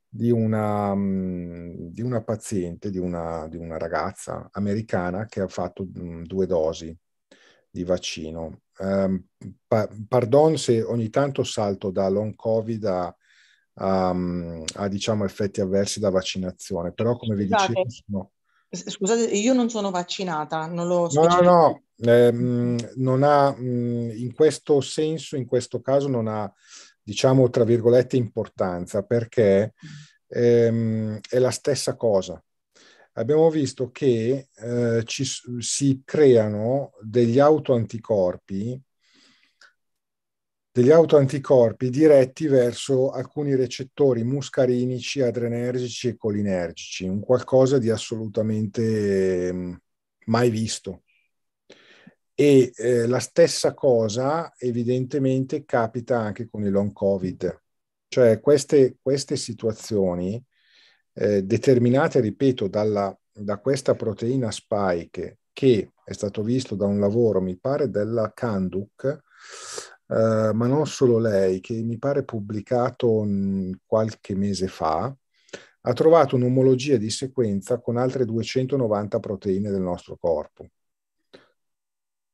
di una, um, di una paziente, di una, di una, ragazza americana che ha fatto um, due dosi di vaccino. Ehm, pa- pardon se ogni tanto salto da long covid a Ehm, a, a diciamo, effetti avversi da vaccinazione, però come vi Scusate. dicevo... No. Scusate, io non sono vaccinata, non lo so. No, no, no, ehm, non ha, mm, in questo senso, in questo caso non ha, diciamo, tra virgolette, importanza perché ehm, è la stessa cosa. Abbiamo visto che eh, ci, si creano degli autoanticorpi degli autoanticorpi diretti verso alcuni recettori muscarinici, adrenergici e colinergici, un qualcosa di assolutamente mm, mai visto. E eh, la stessa cosa evidentemente capita anche con il long covid, cioè queste, queste situazioni eh, determinate, ripeto, dalla, da questa proteina spike che è stato visto da un lavoro, mi pare, della Kanduk, eh, ma non solo lei, che mi pare pubblicato mm, qualche mese fa, ha trovato un'omologia di sequenza con altre 290 proteine del nostro corpo.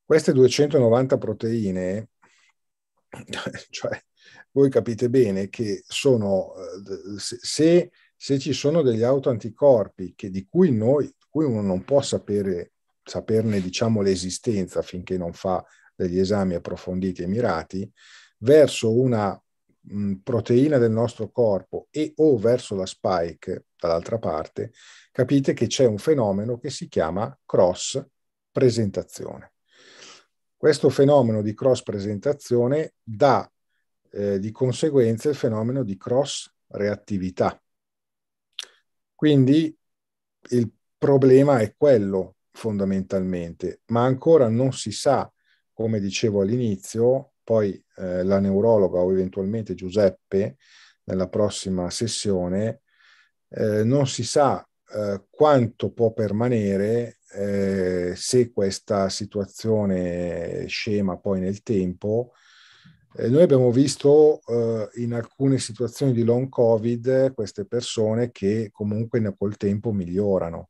Queste 290 proteine, cioè, voi capite bene che sono, eh, se, se ci sono degli autoanticorpi che, di cui noi, cui uno non può sapere, saperne diciamo, l'esistenza finché non fa degli esami approfonditi e mirati, verso una mh, proteina del nostro corpo e o verso la spike dall'altra parte, capite che c'è un fenomeno che si chiama cross presentazione. Questo fenomeno di cross presentazione dà eh, di conseguenza il fenomeno di cross reattività. Quindi il problema è quello fondamentalmente, ma ancora non si sa come dicevo all'inizio, poi eh, la neurologa o eventualmente Giuseppe nella prossima sessione, eh, non si sa eh, quanto può permanere eh, se questa situazione scema poi nel tempo. Eh, noi abbiamo visto eh, in alcune situazioni di long covid queste persone che comunque col tempo migliorano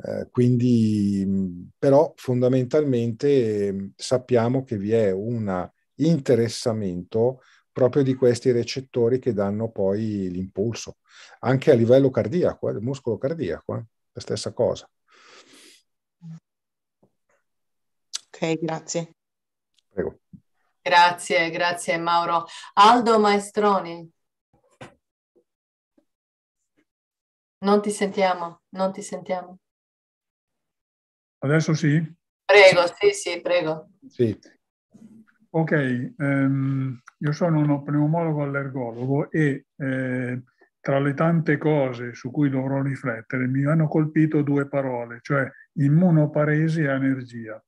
eh, quindi, però, fondamentalmente sappiamo che vi è un interessamento proprio di questi recettori che danno poi l'impulso, anche a livello cardiaco, eh, del muscolo cardiaco, eh, la stessa cosa. Ok, grazie. Prego. Grazie, grazie Mauro. Aldo Maestroni. Non ti sentiamo, non ti sentiamo. Adesso sì? Prego, sì, sì, prego. Sì. Ok, ehm, io sono uno pneumologo allergologo e eh, tra le tante cose su cui dovrò riflettere mi hanno colpito due parole, cioè immunoparesi e energia.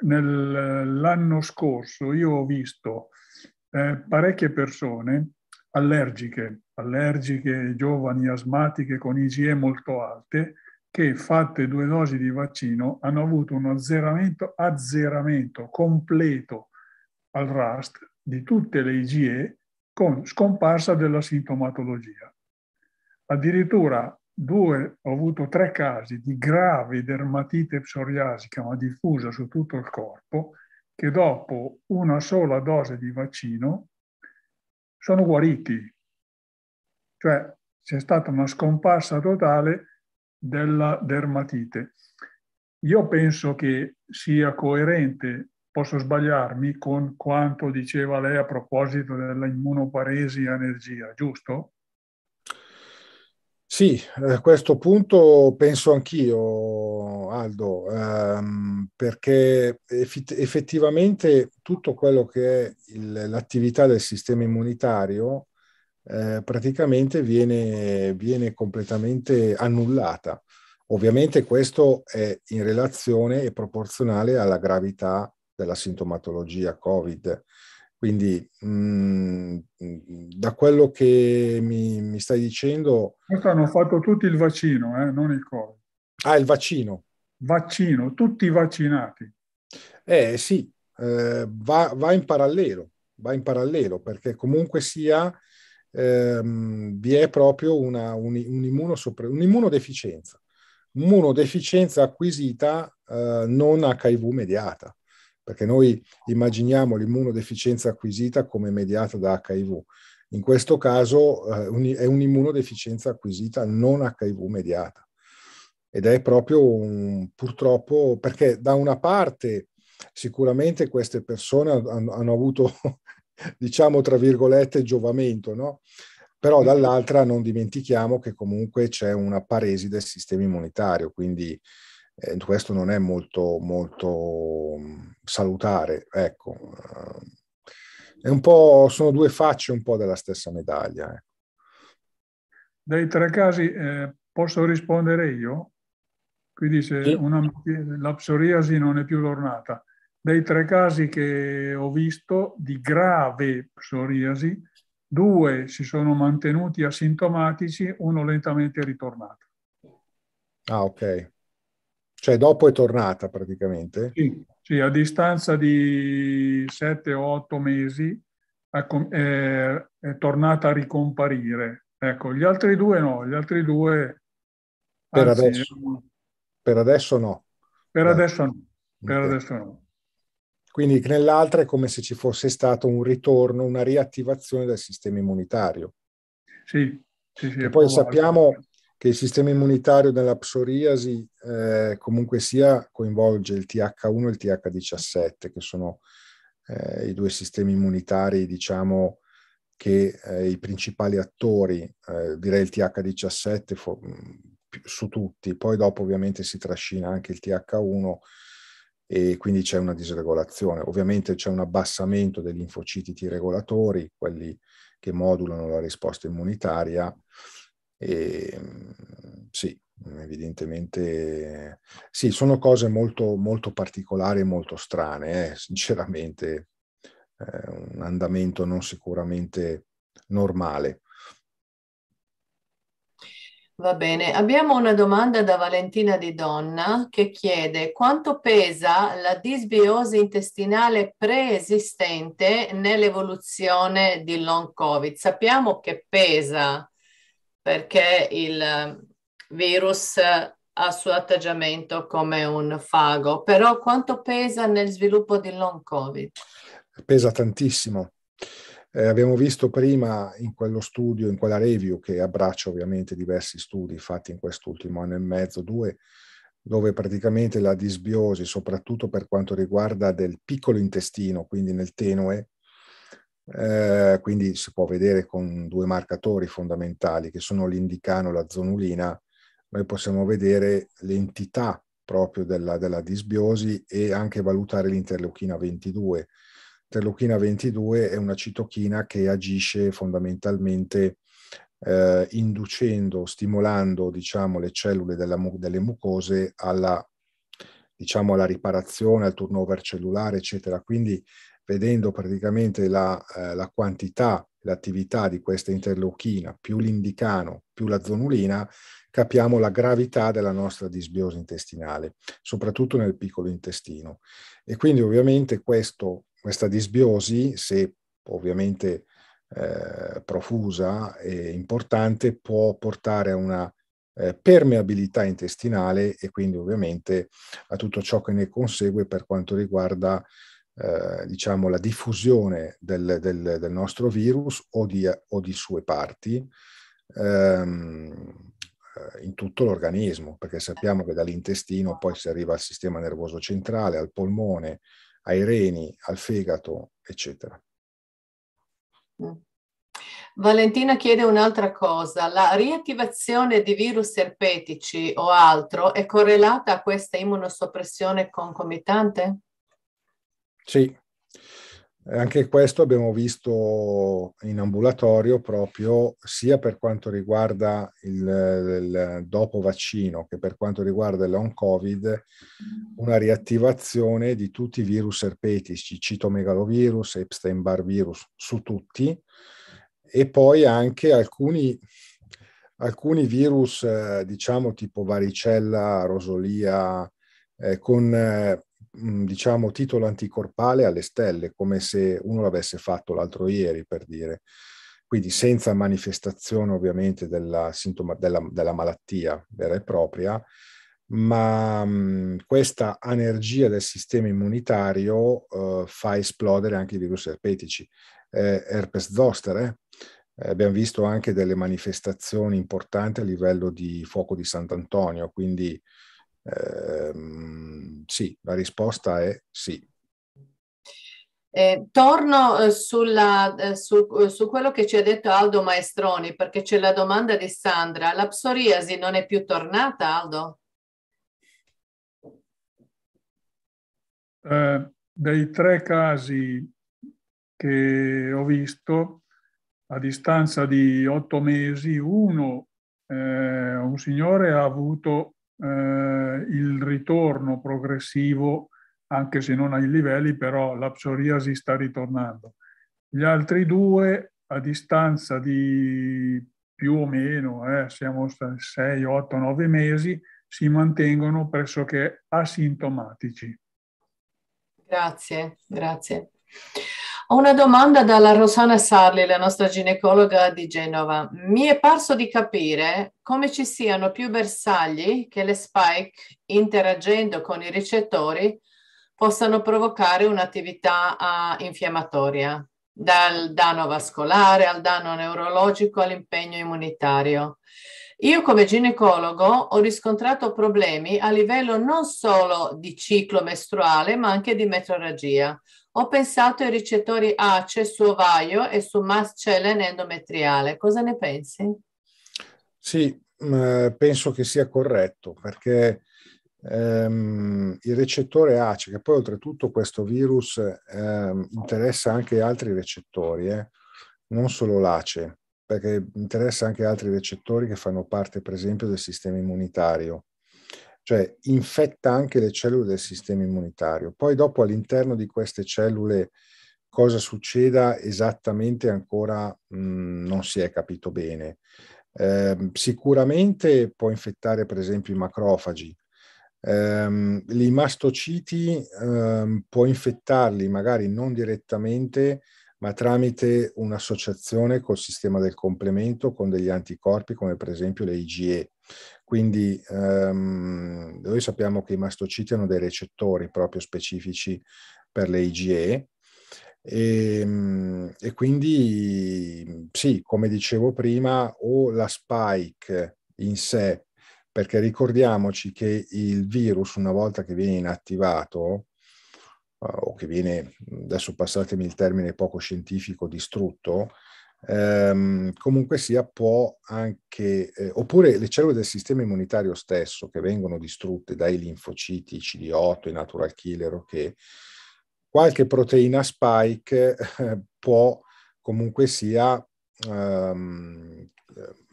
Nell'anno scorso io ho visto eh, parecchie persone allergiche, allergiche giovani, asmatiche, con IgE molto alte, che fatte due dosi di vaccino hanno avuto un azzeramento, azzeramento completo al RAST di tutte le IGE con scomparsa della sintomatologia. Addirittura due, ho avuto tre casi di grave dermatite psoriasica ma diffusa su tutto il corpo che dopo una sola dose di vaccino sono guariti. Cioè c'è stata una scomparsa totale della dermatite. Io penso che sia coerente, posso sbagliarmi, con quanto diceva lei a proposito della immunoparesi energia, giusto? Sì, a questo punto penso anch'io, Aldo, ehm, perché effettivamente tutto quello che è l'attività del sistema immunitario eh, praticamente viene, viene completamente annullata. Ovviamente questo è in relazione e proporzionale alla gravità della sintomatologia Covid. Quindi mh, mm, da quello che mi, mi, stai dicendo... Questo hanno fatto tutti il vaccino, eh, non il Covid. Ah, il vaccino. Vaccino, tutti vaccinati. Eh sì, eh, va, va, in parallelo, va in parallelo perché comunque sia ehm, vi è proprio una, un, un'immunodeficienza, immunodeficienza acquisita eh, non HIV mediata, perché noi immaginiamo l'immunodeficienza acquisita come mediata da HIV. In questo caso eh, un, è un'immunodeficienza acquisita non HIV mediata. Ed è proprio un, purtroppo perché da una parte sicuramente queste persone hanno, hanno avuto diciamo tra virgolette, giovamento, no? Però mm-hmm. dall'altra non dimentichiamo che comunque c'è una paresi del sistema immunitario, quindi eh, questo non è molto, molto mm, salutare, ecco. È un po', sono due facce un po' della stessa medaglia. Eh. Dei tre casi eh, posso rispondere io? Qui dice sì. una, la psoriasi non è più tornata. Dei tre casi che ho visto di grave psoriasi, due si sono mantenuti asintomatici, uno lentamente ritornato. Ah, ok. Cioè dopo è tornata praticamente? Sì, sì a distanza di 7 o 8 mesi è, è tornata a ricomparire. Ecco, gli altri due no, gli altri due... Per, anzi, adesso, per adesso no. Per, eh. adesso no, per okay. adesso no. Quindi nell'altra è come se ci fosse stato un ritorno, una riattivazione del sistema immunitario. Sì, sì, sì. E poi sappiamo che il sistema immunitario della psoriasi eh, comunque sia coinvolge il TH1 e il TH17, che sono eh, i due sistemi immunitari, diciamo, che eh, i principali attori, eh, direi il TH17 fo- mm, su tutti, poi dopo ovviamente si trascina anche il TH1 e quindi c'è una disregolazione. Ovviamente c'è un abbassamento degli infociti T regolatori, quelli che modulano la risposta immunitaria. E, ehm, sì, evidentemente sì, sono cose molto, molto particolari e molto strane, eh, sinceramente eh, un andamento non sicuramente normale. Va bene, abbiamo una domanda da Valentina di Donna che chiede quanto pesa la disbiosi intestinale preesistente nell'evoluzione di long Covid. Sappiamo che pesa perché il ehm, virus ha il suo atteggiamento come un fago, però quanto pesa nel sviluppo di long Covid? Pesa tantissimo eh, abbiamo visto prima in quello studio, in quella review, che abbraccia ovviamente diversi studi fatti in quest'ultimo anno e mezzo, due, dove praticamente la disbiosi, soprattutto per quanto riguarda del piccolo intestino, quindi nel tenue, eh, quindi si può vedere con due marcatori fondamentali che sono l'indicano e la zonulina, noi possiamo vedere l'entità proprio della, della disbiosi e anche valutare l'interleuchina 22 Interleuchina 22 è una citochina che agisce fondamentalmente eh, inducendo, stimolando diciamo, le cellule della, delle mucose alla, diciamo, alla riparazione, al turnover cellulare, eccetera. Quindi vedendo praticamente la, eh, la quantità, l'attività di questa interleuchina, più l'indicano, più la zonulina, capiamo la gravità della nostra disbiosi intestinale, soprattutto nel piccolo intestino. E quindi ovviamente questo questa disbiosi, se ovviamente eh, profusa e importante, può portare a una eh, permeabilità intestinale e quindi ovviamente a tutto ciò che ne consegue per quanto riguarda eh, diciamo, la diffusione del, del, del nostro virus o di, o di sue parti ehm, eh, in tutto l'organismo, perché sappiamo che dall'intestino poi si arriva al sistema nervoso centrale, al polmone, ai reni, al fegato, eccetera. Mm. Valentina chiede un'altra cosa, la riattivazione di virus serpetici o altro è correlata a questa immunosoppressione concomitante? Sì, eh, anche questo abbiamo visto in ambulatorio proprio sia per quanto riguarda il, il dopo vaccino che per quanto riguarda il long covid, una riattivazione di tutti i virus erpetici, citomegalovirus, Epstein-Barr virus su tutti e poi anche alcuni, alcuni virus, eh, diciamo tipo varicella, rosolia, eh, con eh, Mhmm, diciamo, titolo anticorpale alle stelle, come se uno l'avesse fatto l'altro ieri, per dire. Quindi senza manifestazione ovviamente della, sintoma, della, della malattia vera e propria, ma mh, mhmm, questa energia del sistema immunitario eh, fa esplodere anche i virus erpetici. Eh, herpes zoster, eh? eh? abbiamo visto anche delle manifestazioni importanti a livello di fuoco di Sant'Antonio, quindi Ehm, sì, la risposta è sì. Eh, torno eh, sulla, eh, su, eh, su, quello che ci ha detto Aldo Maestroni, perché c'è la domanda di Sandra. La psoriasi non è più tornata, Aldo? Eh, dei tre casi che ho visto, a distanza di otto mesi, uno, eh, un signore ha avuto eh, il ritorno progressivo, anche se non ai livelli, però la psoriasi sta ritornando. Gli altri due a distanza di più o meno, eh, siamo 6, 8, 9 mesi, si mantengono pressoché asintomatici. Grazie, grazie. Ho una domanda dalla Rosana Sarli, la nostra ginecologa di Genova. Mi è parso di capire come ci siano più bersagli che le spike, interagendo con i ricettori, possano provocare un'attività ah, infiammatoria, dal danno vascolare al danno neurologico all'impegno immunitario. Io come ginecologo ho riscontrato problemi a livello non solo di ciclo mestruale, ma anche di metrologia. Ho pensato ai ricettori ACE su ovaio e su mast cell endometriale. Cosa ne pensi? Sì, penso che sia corretto perché ehm, il recettore ACE, che poi oltretutto questo virus ehm, interessa anche altri recettori, eh, non solo l'ACE, perché interessa anche altri recettori che fanno parte per esempio del sistema immunitario cioè infetta anche le cellule del sistema immunitario. Poi dopo all'interno di queste cellule cosa succeda esattamente ancora mh, mm, non si è capito bene. Eh, sicuramente può infettare per esempio i macrofagi. Eh, I mastociti eh, può infettarli magari non direttamente, ma tramite un'associazione col sistema del complemento con degli anticorpi come per esempio le IgE. Quindi ehm, noi sappiamo che i mastociti hanno dei recettori proprio specifici per le IgE e, ehm, e quindi sì, come dicevo prima, o la spike in sé, perché ricordiamoci che il virus una volta che viene inattivato, eh, o che viene, adesso passatemi il termine poco scientifico, distrutto, ehm, comunque sia può anche, eh, oppure le cellule del sistema immunitario stesso che vengono distrutte dai linfociti, CD8, i natural killer, ok, qualche proteina spike eh, può comunque sia, ehm,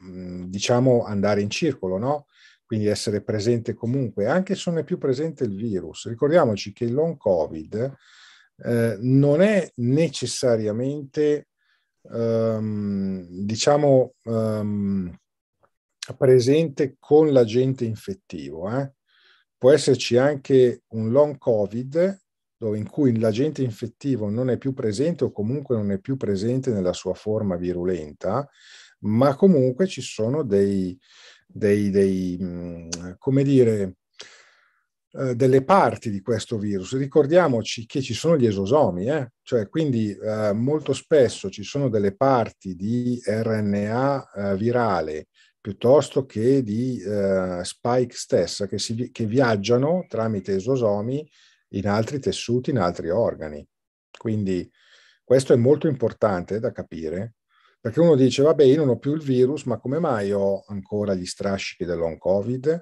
ehm, diciamo, andare in circolo, no? Quindi essere presente comunque, anche se non è più presente il virus. Ricordiamoci che il long covid eh, non è necessariamente ehm, diciamo, ehm, presente con l'agente infettivo. Eh? Può esserci anche un long covid dove in cui l'agente infettivo non è più presente o comunque non è più presente nella sua forma virulenta, ma comunque ci sono dei, dei, dei mm, come dire, eh, delle parti di questo virus. Ricordiamoci che ci sono gli esosomi, eh? cioè quindi eh, molto spesso ci sono delle parti di RNA eh, virale piuttosto che di eh, spike stessa che, si, che viaggiano tramite esosomi in altri tessuti, in altri organi. Quindi questo è molto importante da capire perché uno dice, vabbè, io non ho più il virus, ma come mai ho ancora gli strascichi del covid?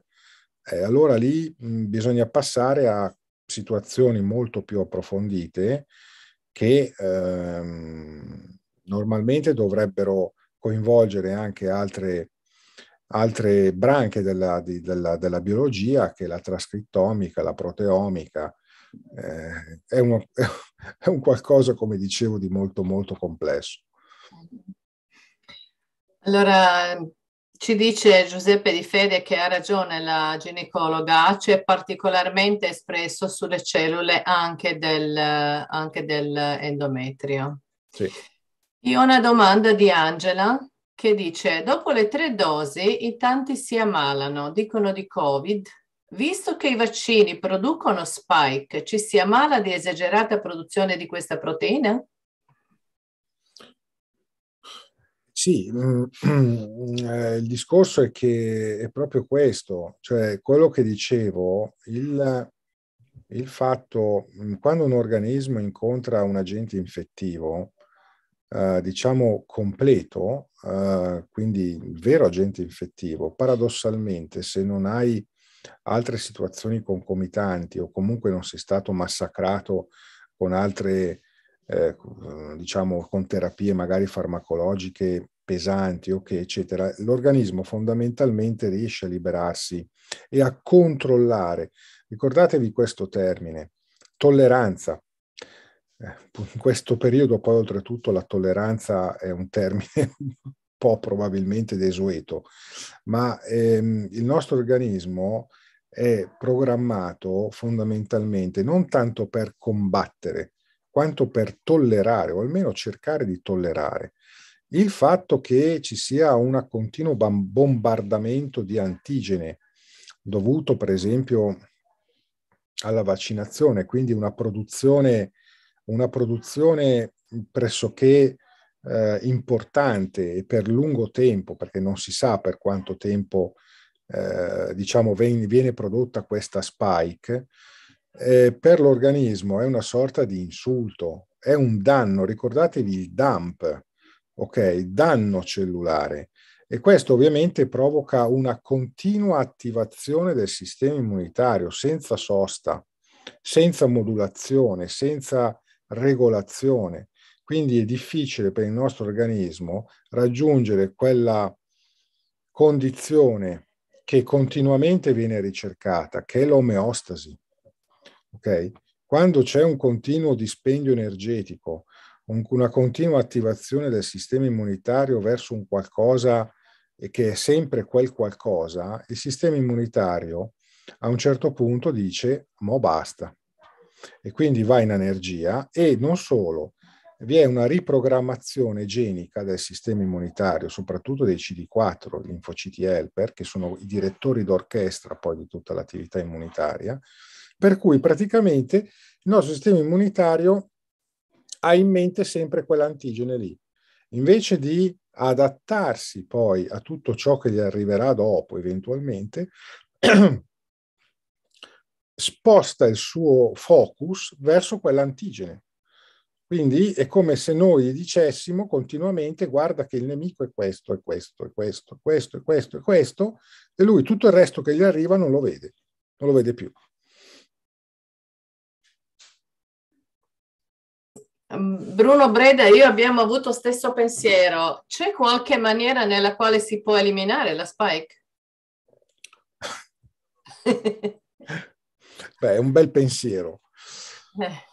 eh, allora lì mh, bisogna passare a situazioni molto più approfondite che ehm, normalmente dovrebbero coinvolgere anche altre, altre branche della, di, della, della, biologia che la trascrittomica, la proteomica. Eh, è, uno, è un qualcosa, come dicevo, di molto molto complesso. Allora, ci dice Giuseppe Di Fede che ha ragione la ginecologa, ci è particolarmente espresso sulle cellule anche del, anche del endometrio. Sì. Io ho una domanda di Angela che dice, dopo le tre dosi i tanti si ammalano, dicono di Covid, Visto che i vaccini producono spike, ci si ammala di esagerata produzione di questa proteina? Sì, mm, eh, il discorso è che è proprio questo, cioè quello che dicevo, il, il fatto, mm, quando un organismo incontra un agente infettivo, eh, diciamo completo, eh, quindi il vero agente infettivo, paradossalmente se non hai altre situazioni concomitanti o comunque non sei stato massacrato con altre Ecco, eh, diciamo con terapie magari farmacologiche pesanti, ok, eccetera, l'organismo fondamentalmente riesce a liberarsi e a controllare. Ricordatevi questo termine, tolleranza. Eh, in questo periodo poi oltretutto la tolleranza è un termine un po' probabilmente desueto, ma ehm, il nostro organismo è programmato fondamentalmente non tanto per combattere, quanto per tollerare, o almeno cercare di tollerare, il fatto che ci sia un continuo bombardamento di antigene dovuto per esempio alla vaccinazione, quindi una produzione, una produzione pressoché eh, importante e per lungo tempo, perché non si sa per quanto tempo eh, diciamo, viene, viene, prodotta questa spike, eh, per l'organismo è una sorta di insulto, è un danno. Ricordatevi il DAMP, ok? Danno cellulare. E questo ovviamente provoca una continua attivazione del sistema immunitario senza sosta, senza modulazione, senza regolazione. Quindi è difficile per il nostro organismo raggiungere quella condizione che continuamente viene ricercata, che è l'omeostasi. Okay? Quando c'è un continuo dispendio energetico, un, una continua attivazione del sistema immunitario verso un qualcosa che è sempre quel qualcosa, il sistema immunitario a un certo punto dice mo basta e quindi va in energia e non solo, vi è una riprogrammazione genica del sistema immunitario, soprattutto dei CD4, gli infociti helper, che sono i direttori d'orchestra poi di tutta l'attività immunitaria, per cui praticamente il nostro sistema immunitario ha in mente sempre quell'antigene lì. Invece di adattarsi poi a tutto ciò che gli arriverà dopo eventualmente, sposta il suo focus verso quell'antigene. Quindi è come se noi dicessimo continuamente guarda che il nemico è questo, è questo, è questo, è questo, è questo, è questo, e lui tutto il resto che gli arriva non lo vede, non lo vede più. Ehm, Bruno Breda e io abbiamo avuto stesso pensiero. C'è qualche maniera nella quale si può eliminare la spike? Beh, è un bel pensiero. Eh.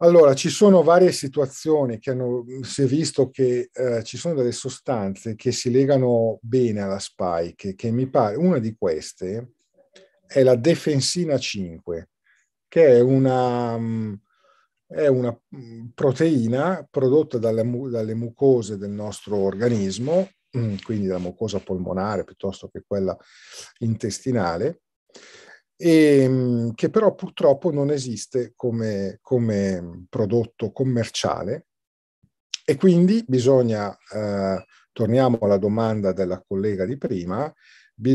Allora, ci sono varie situazioni che hanno, si è visto che eh, ci sono delle sostanze che si legano bene alla spike, che mi pare, una di queste è la defensina 5, che è una, mm, è una mm, proteina prodotta dalle, dalle mucose del nostro organismo, mm, quindi la mucosa polmonare piuttosto che quella intestinale, e, mm, che però purtroppo non esiste come, come prodotto commerciale e quindi bisogna, eh, torniamo alla domanda della collega di prima,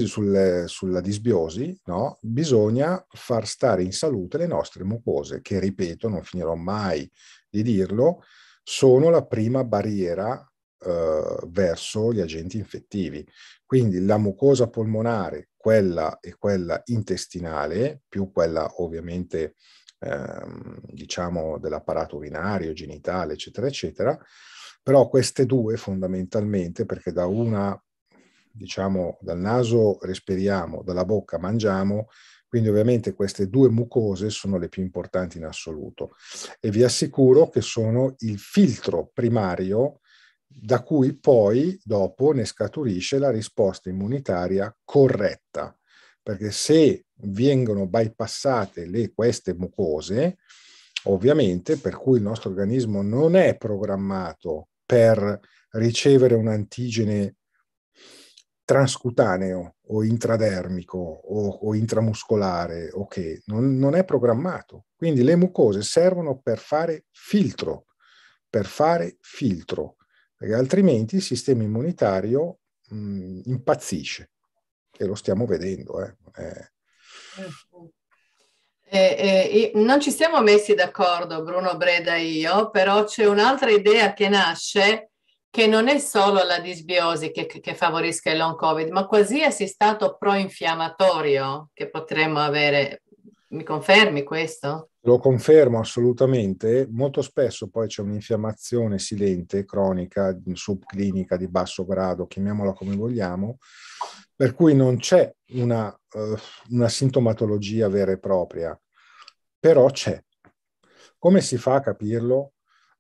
sul, sulla disbiosi, no? bisogna far stare in salute le nostre mucose, che ripeto, non finirò mai di dirlo, sono la prima barriera eh, verso gli agenti infettivi. Quindi la mucosa polmonare, quella e quella intestinale, più quella ovviamente ehm, diciamo dell'apparato urinario, genitale, eccetera, eccetera, però queste due fondamentalmente, perché da una diciamo dal naso respiriamo, dalla bocca mangiamo, quindi ovviamente queste due mucose sono le più importanti in assoluto e vi assicuro che sono il filtro primario da cui poi dopo ne scaturisce la risposta immunitaria corretta, perché se vengono bypassate le, queste mucose, ovviamente per cui il nostro organismo non è programmato per ricevere un antigene transcutaneo o intradermico o, o intramuscolare o okay, che non, non è programmato. Quindi le mucose servono per fare filtro, per fare filtro, perché altrimenti il sistema immunitario mh, mm, impazzisce e lo stiamo vedendo. Eh. Eh. Eh, eh non ci siamo messi d'accordo Bruno Breda e io, però c'è un'altra idea che nasce che non è solo la disbiosi che, che favorisca il long covid, ma qualsiasi stato proinfiammatorio che potremmo avere. Mi confermi questo? Lo confermo assolutamente. Molto spesso poi c'è un'infiammazione silente, cronica, subclinica, di basso grado, chiamiamola come vogliamo, per cui non c'è una, uh, una sintomatologia vera e propria, però c'è. Come si fa a capirlo?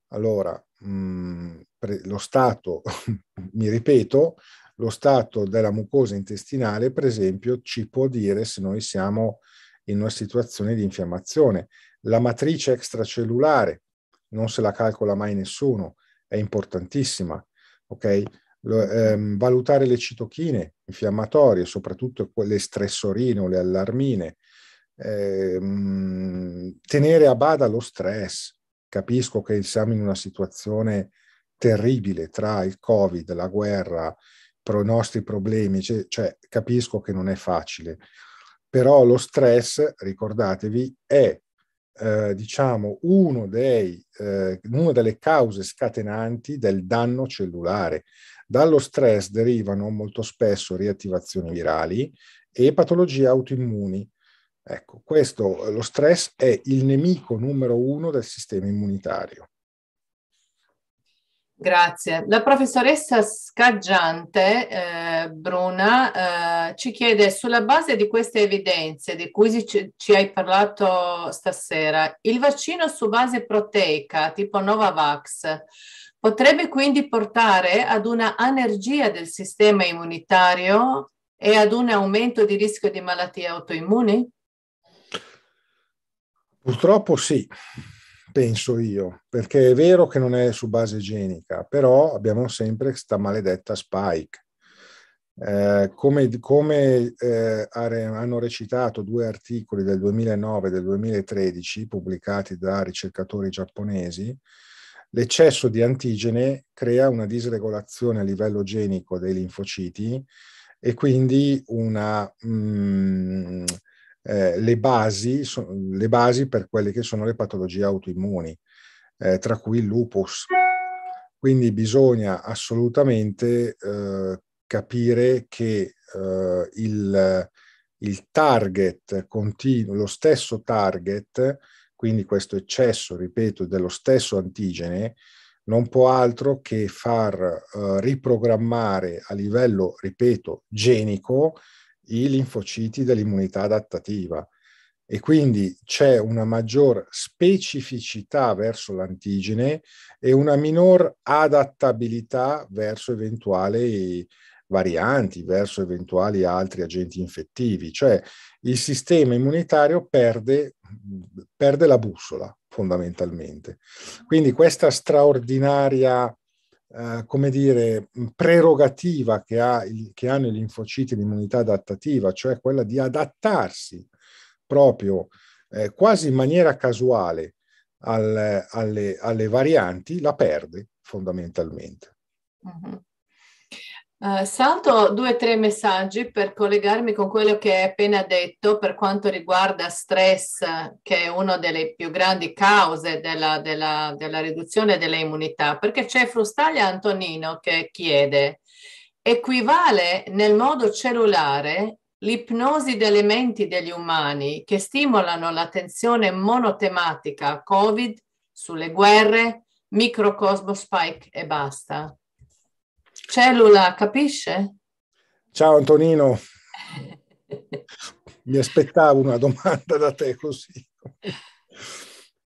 Allora, mh, mm, lo stato, mi ripeto, lo stato della mucosa intestinale, per esempio, ci può dire se noi siamo in una situazione di infiammazione. La matrice extracellulare non se la calcola mai nessuno, è importantissima. Okay? Ehm, valutare le citochine infiammatorie, soprattutto quelle stressorine o le allarmine, ehm, tenere a bada lo stress. Capisco che siamo in una situazione terribile tra il Covid, la guerra, i nostri problemi, cioè, cioè capisco che non è facile, però lo stress, ricordatevi, è eh, diciamo dei, eh, una delle cause scatenanti del danno cellulare. Dallo stress derivano molto spesso riattivazioni virali e patologie autoimmuni. Ecco, questo, lo stress è il nemico numero uno del sistema immunitario. Grazie. La professoressa Scaggiante, eh, Bruna, eh, ci chiede sulla base di queste evidenze di cui ci, ci, hai parlato stasera, il vaccino su base proteica tipo Novavax potrebbe quindi portare ad una anergia del sistema immunitario e ad un aumento di rischio di malattie autoimmuni? Purtroppo sì penso io, perché è vero che non è su base genica, però abbiamo sempre questa maledetta spike. Eh, come, come eh, hanno recitato due articoli del 2009 e del 2013 pubblicati da ricercatori giapponesi, l'eccesso di antigene crea una disregolazione a livello genico dei linfociti e quindi una... Mh, mm, eh, le, basi, so, le, basi, per quelle che sono le patologie autoimmuni, eh, tra cui il lupus. Quindi bisogna assolutamente eh, capire che eh, il, il, target continuo, lo stesso target, quindi questo eccesso, ripeto, dello stesso antigene, non può altro che far eh, riprogrammare a livello, ripeto, genico i linfociti dell'immunità adattativa e quindi c'è una maggior specificità verso l'antigene e una minor adattabilità verso eventuali varianti, verso eventuali altri agenti infettivi, cioè il sistema immunitario perde, perde la bussola fondamentalmente. Quindi questa straordinaria eh, come dire, prerogativa che, ha, che hanno gli infociti l'immunità adattativa, cioè quella di adattarsi proprio eh, quasi in maniera casuale al, alle, alle varianti, la perde fondamentalmente. Mm-hmm. Eh, salto due o tre messaggi per collegarmi con quello che hai appena detto per quanto riguarda stress, che è una delle più grandi cause della, della, della riduzione delle immunità, perché c'è Frustaglia Antonino che chiede, equivale nel modo cellulare l'ipnosi delle menti degli umani che stimolano l'attenzione monotematica Covid sulle guerre, microcosmo spike e basta? Cellula, capisce? Ciao Antonino. Mi aspettavo una domanda da te così.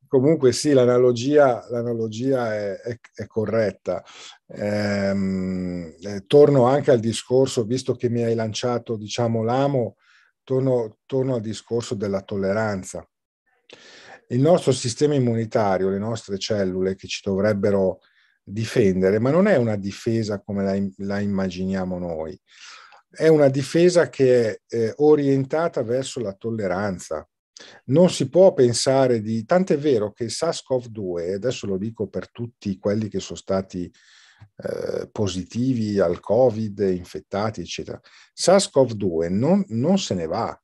Comunque sì, l'analogia, l'analogia è, è, è, corretta. Ehm, eh, torno anche al discorso, visto che mi hai lanciato, diciamo, l'amo, torno, torno al discorso della tolleranza. Il nostro sistema immunitario, le nostre cellule che ci dovrebbero difendere, ma non è una difesa come la, la immaginiamo noi, è una difesa che è eh, orientata verso la tolleranza. Non si può pensare di... Tant'è vero che SARS-CoV-2, adesso lo dico per tutti quelli che sono stati eh, positivi al Covid, infettati, eccetera, SARS-CoV-2 non, non se ne va,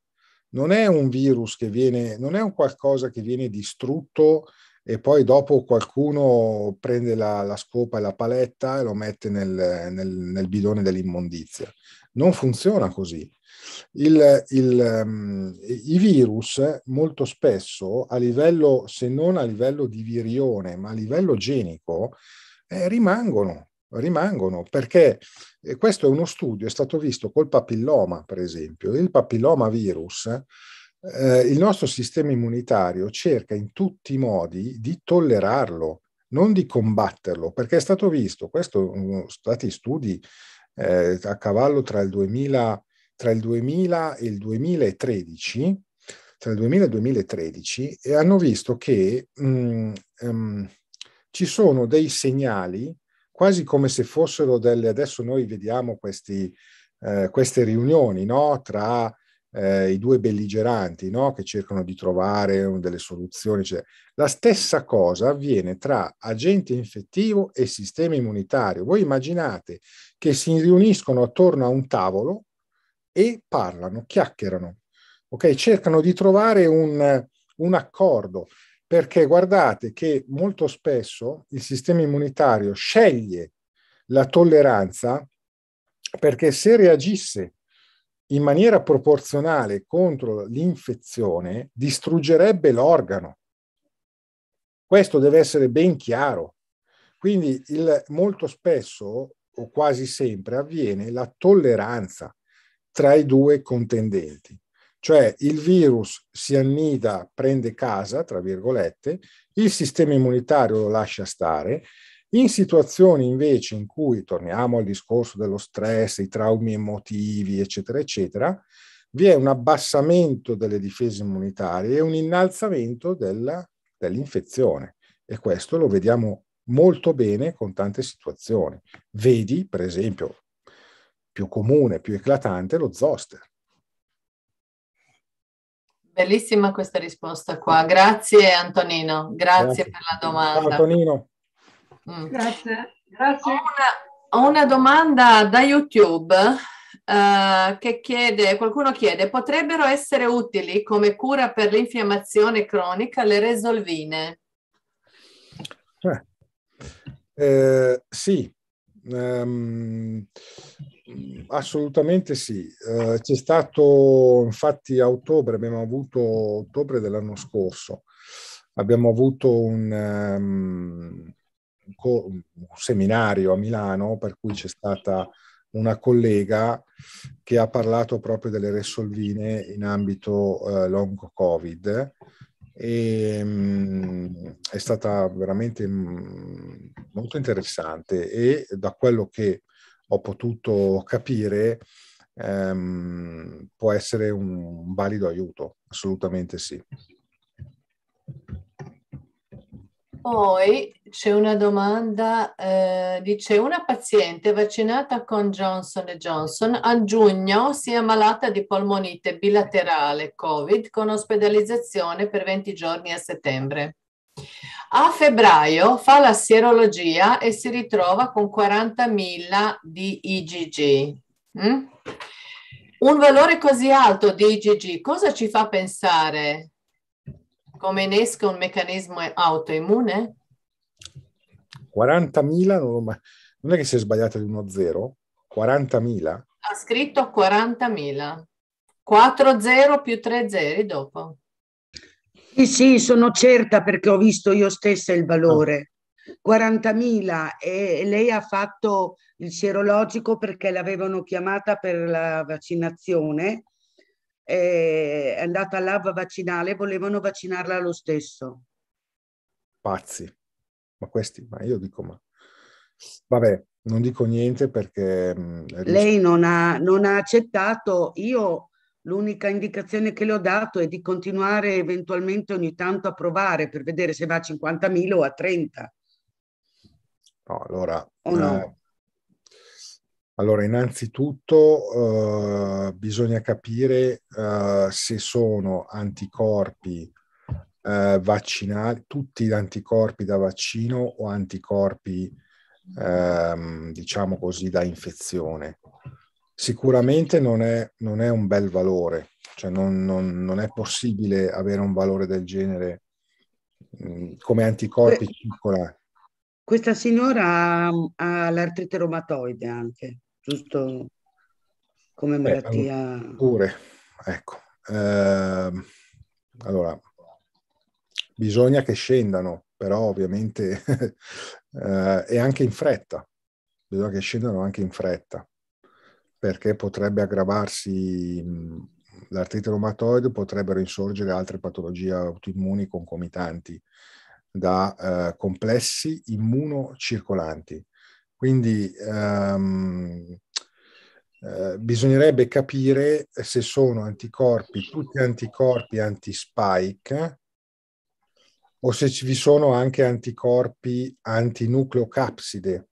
non è un virus che viene, non è un qualcosa che viene distrutto e poi dopo qualcuno prende la, la scopa e la paletta e lo mette nel, nel, nel bidone dell'immondizia. Non funziona così. Il, il, um, I virus molto spesso a livello, se non a livello di virione, ma a livello genico, eh, rimangono, rimangono perché eh, questo è uno studio, è stato visto col papilloma, per esempio. Il papilloma virus eh, il nostro sistema immunitario cerca in tutti i modi di tollerarlo, non di combatterlo, perché è stato visto, questo sono mm, stati studi eh, a cavallo tra il, 2000, tra il 2000 e il 2013, tra il 2000 e il 2013, e hanno visto che mh, mm, ehm, mh, ci sono dei segnali, quasi come se fossero delle, adesso noi vediamo questi, eh, queste riunioni no? tra eh, i due belligeranti no? che cercano di trovare mm, delle soluzioni. Cioè, la stessa cosa avviene tra agente infettivo e sistema immunitario. Voi immaginate che si riuniscono attorno a un tavolo e parlano, chiacchierano, okay? cercano di trovare un, un accordo, perché guardate che molto spesso il sistema immunitario sceglie la tolleranza perché se reagisse in maniera proporzionale contro l'infezione distruggerebbe l'organo. Questo deve essere ben chiaro. Quindi il, molto spesso o quasi sempre avviene la tolleranza tra i due contendenti. Cioè il virus si annida, prende casa, tra virgolette, il sistema immunitario lo lascia stare in situazioni invece in cui, torniamo al discorso dello stress, i traumi emotivi, eccetera, eccetera, vi è un abbassamento delle difese immunitarie e un innalzamento della, dell'infezione. E questo lo vediamo molto bene con tante situazioni. Vedi, per esempio, più comune, più eclatante, lo zoster. Bellissima questa risposta qua. Grazie Antonino, grazie, grazie. per la domanda. Ciao Antonino. Mm. Grazie. Grazie. Ho una, una domanda da YouTube eh, che chiede, qualcuno chiede, potrebbero essere utili come cura per l'infiammazione cronica le resolvine? Eh, eh, sì, Um, assolutamente sì. Uh, c'è stato, infatti, a ottobre, abbiamo avuto ottobre dell'anno scorso, abbiamo avuto un, ehm, un, seminario a Milano per cui c'è stata una collega che ha parlato proprio delle resolvine in ambito eh, long covid e mh, mm, è stata veramente mh, mm, molto interessante e da quello che ho potuto capire ehm, può essere un valido aiuto assolutamente sì poi c'è una domanda, eh, dice una paziente vaccinata con Johnson Johnson a giugno si è ammalata di polmonite bilaterale Covid con ospedalizzazione per 20 giorni a settembre. A febbraio fa la sierologia e si ritrova con 40.000 di IgG. Mm? Un valore così alto di IgG cosa ci fa pensare? come Scomenesca un meccanismo autoimmune? 40.000, non, mai... non è che si è sbagliata di 1-0, 40.000? Ha scritto 40.000, 4-0 più 3-0 dopo. Sì, sì, sono certa perché ho visto io stessa il valore. 40.000 e lei ha fatto il sierologico perché l'avevano chiamata per la vaccinazione è andata all'AV vaccinale, volevano vaccinarla lo stesso. Pazzi, ma questi, ma io dico ma... Vabbè, non dico niente perché... Mm, Lei non ha, non ha accettato, io l'unica indicazione che le ho dato è di continuare eventualmente ogni tanto a provare per vedere se va a 50.000 o a 30. No, allora, oh no. Eh, allora, innanzitutto eh, bisogna capire eh, se sono anticorpi eh, vaccinali, tutti gli anticorpi da vaccino o anticorpi, ehm, diciamo così, da infezione. Sicuramente non è, non è un bel valore, cioè non, non, non, è possibile avere un valore del genere mh, mm, come anticorpi circolari. Questa signora ha l'artrite reumatoide anche giusto come malattia. Eh, pure, ecco. Eh, allora, bisogna che scendano, però ovviamente eh, e anche in fretta, bisogna che scendano anche in fretta, perché potrebbe aggravarsi l'artrite reumatoide, potrebbero insorgere altre patologie autoimmuni concomitanti da eh, complessi immunocircolanti quindi ehm, eh, bisognerebbe capire se sono anticorpi, tutti anticorpi anti-spike o se ci sono anche anticorpi antinucleocapside.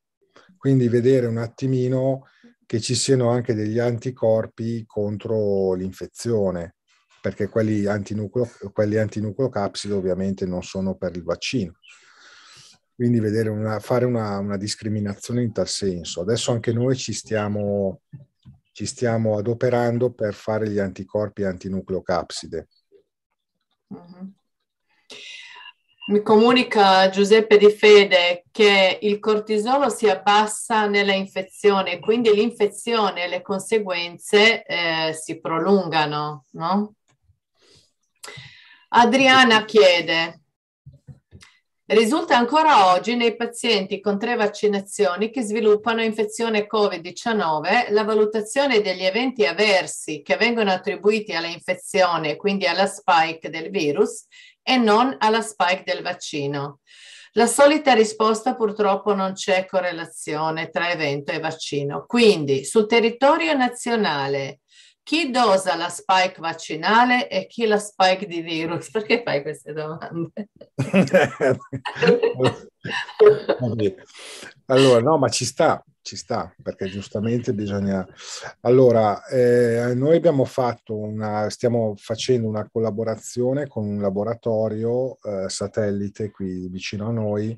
Quindi vedere un attimino che ci siano anche degli anticorpi contro l'infezione, perché quelli antinucleocapside ovviamente non sono per il vaccino. Quindi una, fare una, una, discriminazione in tal senso. Adesso anche noi ci stiamo, ci stiamo adoperando per fare gli anticorpi antinucleocapside. Mhm. Mi comunica Giuseppe Di Fede che il cortisolo si abbassa nella infezione, quindi l'infezione e le conseguenze eh, si prolungano, no? Adriana chiede, Risulta ancora oggi nei pazienti con tre vaccinazioni che sviluppano infezione Covid-19 la valutazione degli eventi avversi che vengono attribuiti alla infezione, quindi alla spike del virus, e non alla spike del vaccino. La solita risposta purtroppo non c'è correlazione tra evento e vaccino. Quindi sul territorio nazionale chi dosa la spike vaccinale e chi la spike di virus? Perché fai queste domande? allora, no, ma ci sta, ci sta, perché giustamente bisogna... Allora, eh, noi abbiamo fatto una, stiamo facendo una collaborazione con un laboratorio eh, satellite qui vicino a noi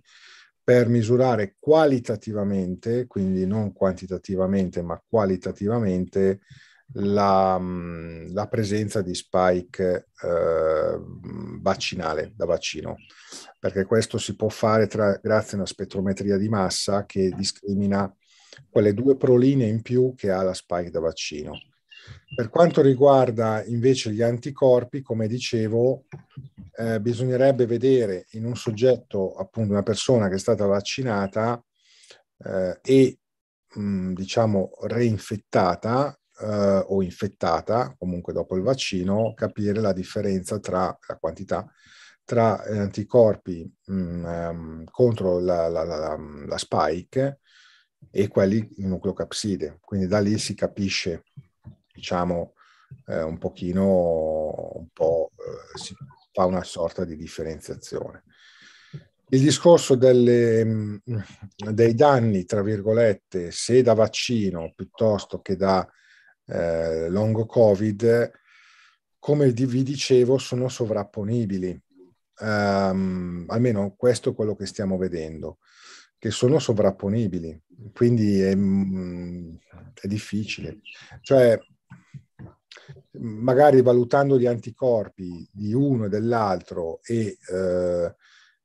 per misurare qualitativamente, quindi non quantitativamente, ma qualitativamente, la, mhmm, la presenza di spike eh, vaccinale da vaccino, perché questo si può fare tra, grazie a una spettrometria di massa che discrimina quelle due proline in più che ha la spike da vaccino. Per quanto riguarda invece gli anticorpi, come dicevo, eh, bisognerebbe vedere in un soggetto, appunto una persona che è stata vaccinata eh, e mh, mhmm, diciamo reinfettata, eh, o infettata, comunque dopo il vaccino, capire la differenza tra la quantità tra eh, anticorpi mh, mm, ehm, contro la, la, la, mm, la, spike e quelli in nucleocapside. Quindi da lì si capisce, diciamo, eh, un pochino, un po', eh, si fa una sorta di differenziazione. Il discorso delle, mm, dei danni, tra virgolette, se da vaccino piuttosto che da eh, longo Covid, come vi dicevo, sono sovrapponibili. Um, almeno questo è quello che stiamo vedendo, che sono sovrapponibili, quindi è, mm, è difficile. Cioè, magari valutando gli anticorpi di uno e dell'altro e, eh,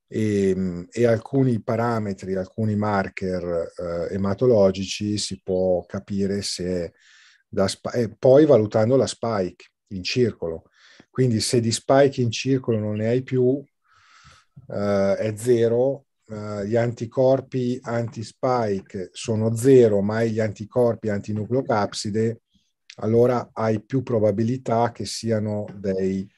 e, mm, e alcuni parametri, alcuni marker eh, ematologici, si può capire se sp- e poi valutando la spike in circolo. Quindi se di spike in circolo non ne hai più, eh, è zero, eh, gli anticorpi anti-spike sono zero, ma hai gli anticorpi antinucleocapside, allora hai più probabilità che siano dei,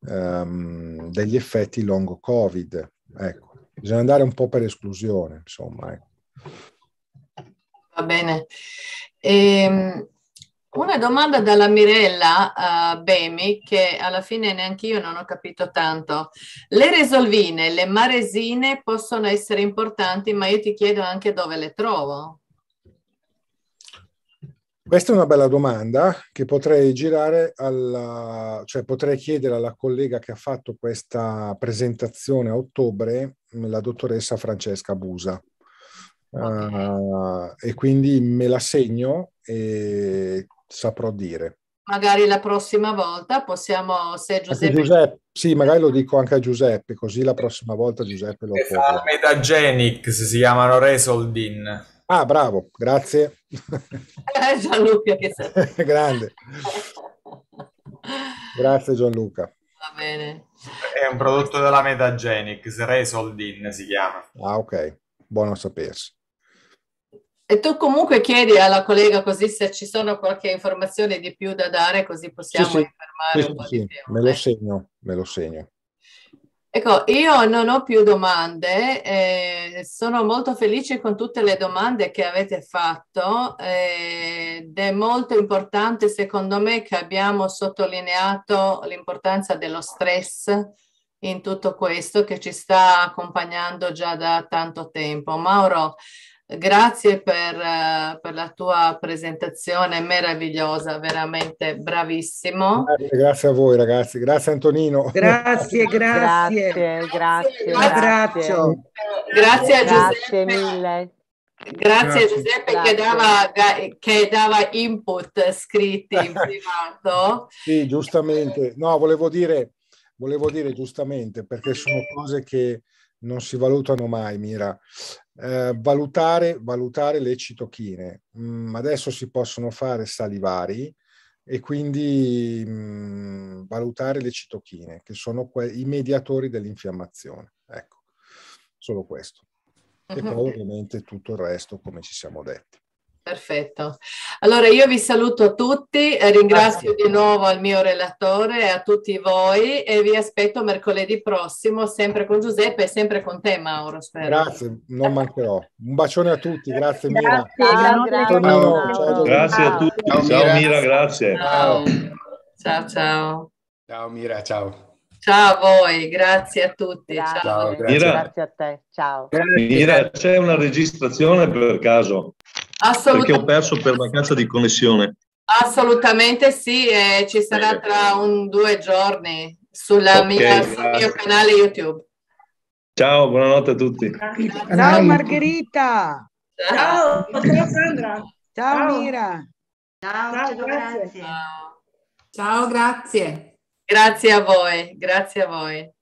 um, degli effetti long covid. Ecco, bisogna andare un po' per esclusione, insomma. Ecco. Va bene. Ehm... Una domanda dalla Mirella uh, Bemi, che alla fine neanche io non ho capito tanto. Le resolvine, le maresine possono essere importanti, ma io ti chiedo anche dove le trovo. Questa è una bella domanda che potrei girare alla, cioè potrei chiedere alla collega che ha fatto questa presentazione a ottobre, la dottoressa Francesca Busa. Okay. Uh, e quindi me la segno e saprò dire. Magari la prossima volta possiamo, se Giuseppe... Giuseppe... Sì, magari lo dico anche a Giuseppe, così la prossima volta Giuseppe lo fa. Metagenic si chiamano Resoldin. Ah, bravo, grazie. Eh, Gianluca che sei. Grande. grazie Gianluca. Va bene. È un prodotto della Metagenics, Resoldin si chiama. Ah, ok, buono sapersi. E tu comunque chiedi alla collega così se ci sono qualche informazione di più da dare, così possiamo sì, sì. informare sì, un po' sì, di più. Me lo ecco. segno, me lo segno. Ecco, io non ho più domande, eh, sono molto felice con tutte le domande che avete fatto eh, ed è molto importante secondo me che abbiamo sottolineato l'importanza dello stress in tutto questo che ci sta accompagnando già da tanto tempo. Mauro, Grazie per, eh, per, la tua presentazione meravigliosa, veramente bravissimo. Grazie a voi ragazzi, grazie Antonino. Grazie, grazie. Grazie, grazie. Un abbraccio. Grazie a Giuseppe. Grazie mille. Grazie, grazie. Giuseppe grazie. Che, dava, che, dava, input scritti in privato. sì, giustamente. No, volevo dire, volevo dire giustamente perché sono cose che non si valutano mai, Mira eh, valutare, valutare, le citochine. Mm, adesso si possono fare salivari e quindi mm, valutare le citochine, che sono que- i mediatori dell'infiammazione. Ecco, solo questo. E mhm. poi ovviamente tutto il resto, come ci siamo detti. Perfetto. Allora io vi saluto tutti, eh, ringrazio Grazie. di nuovo al mio relatore e a tutti voi e vi aspetto mercoledì prossimo sempre con Giuseppe e sempre con te Mauro. Spero. Grazie, non mancherò. Un bacione a tutti, grazie, grazie Mira. Grazie, grazie. Ciao, grazie a tutti, ciao, ciao Mira. Mira, grazie. Ciao. ciao ciao. Ciao Mira, ciao. Ciao a voi, grazie a tutti. Grazie, ciao. Mira, grazie a te. Ciao. Mira, c'è una registrazione per caso? Perché ho perso per mancanza di connessione. Assolutamente sì, eh, ci sarà eh. tra un due giorni sulla okay, mia, sul mio canale YouTube. Ciao, buonanotte a tutti. Ciao, Margherita. Ciao. Ciao Sandra. Ciao, Ciao. Mira. Ciao, Ciao grazie. grazie. Ciao, grazie. Grazie a voi, grazie a voi.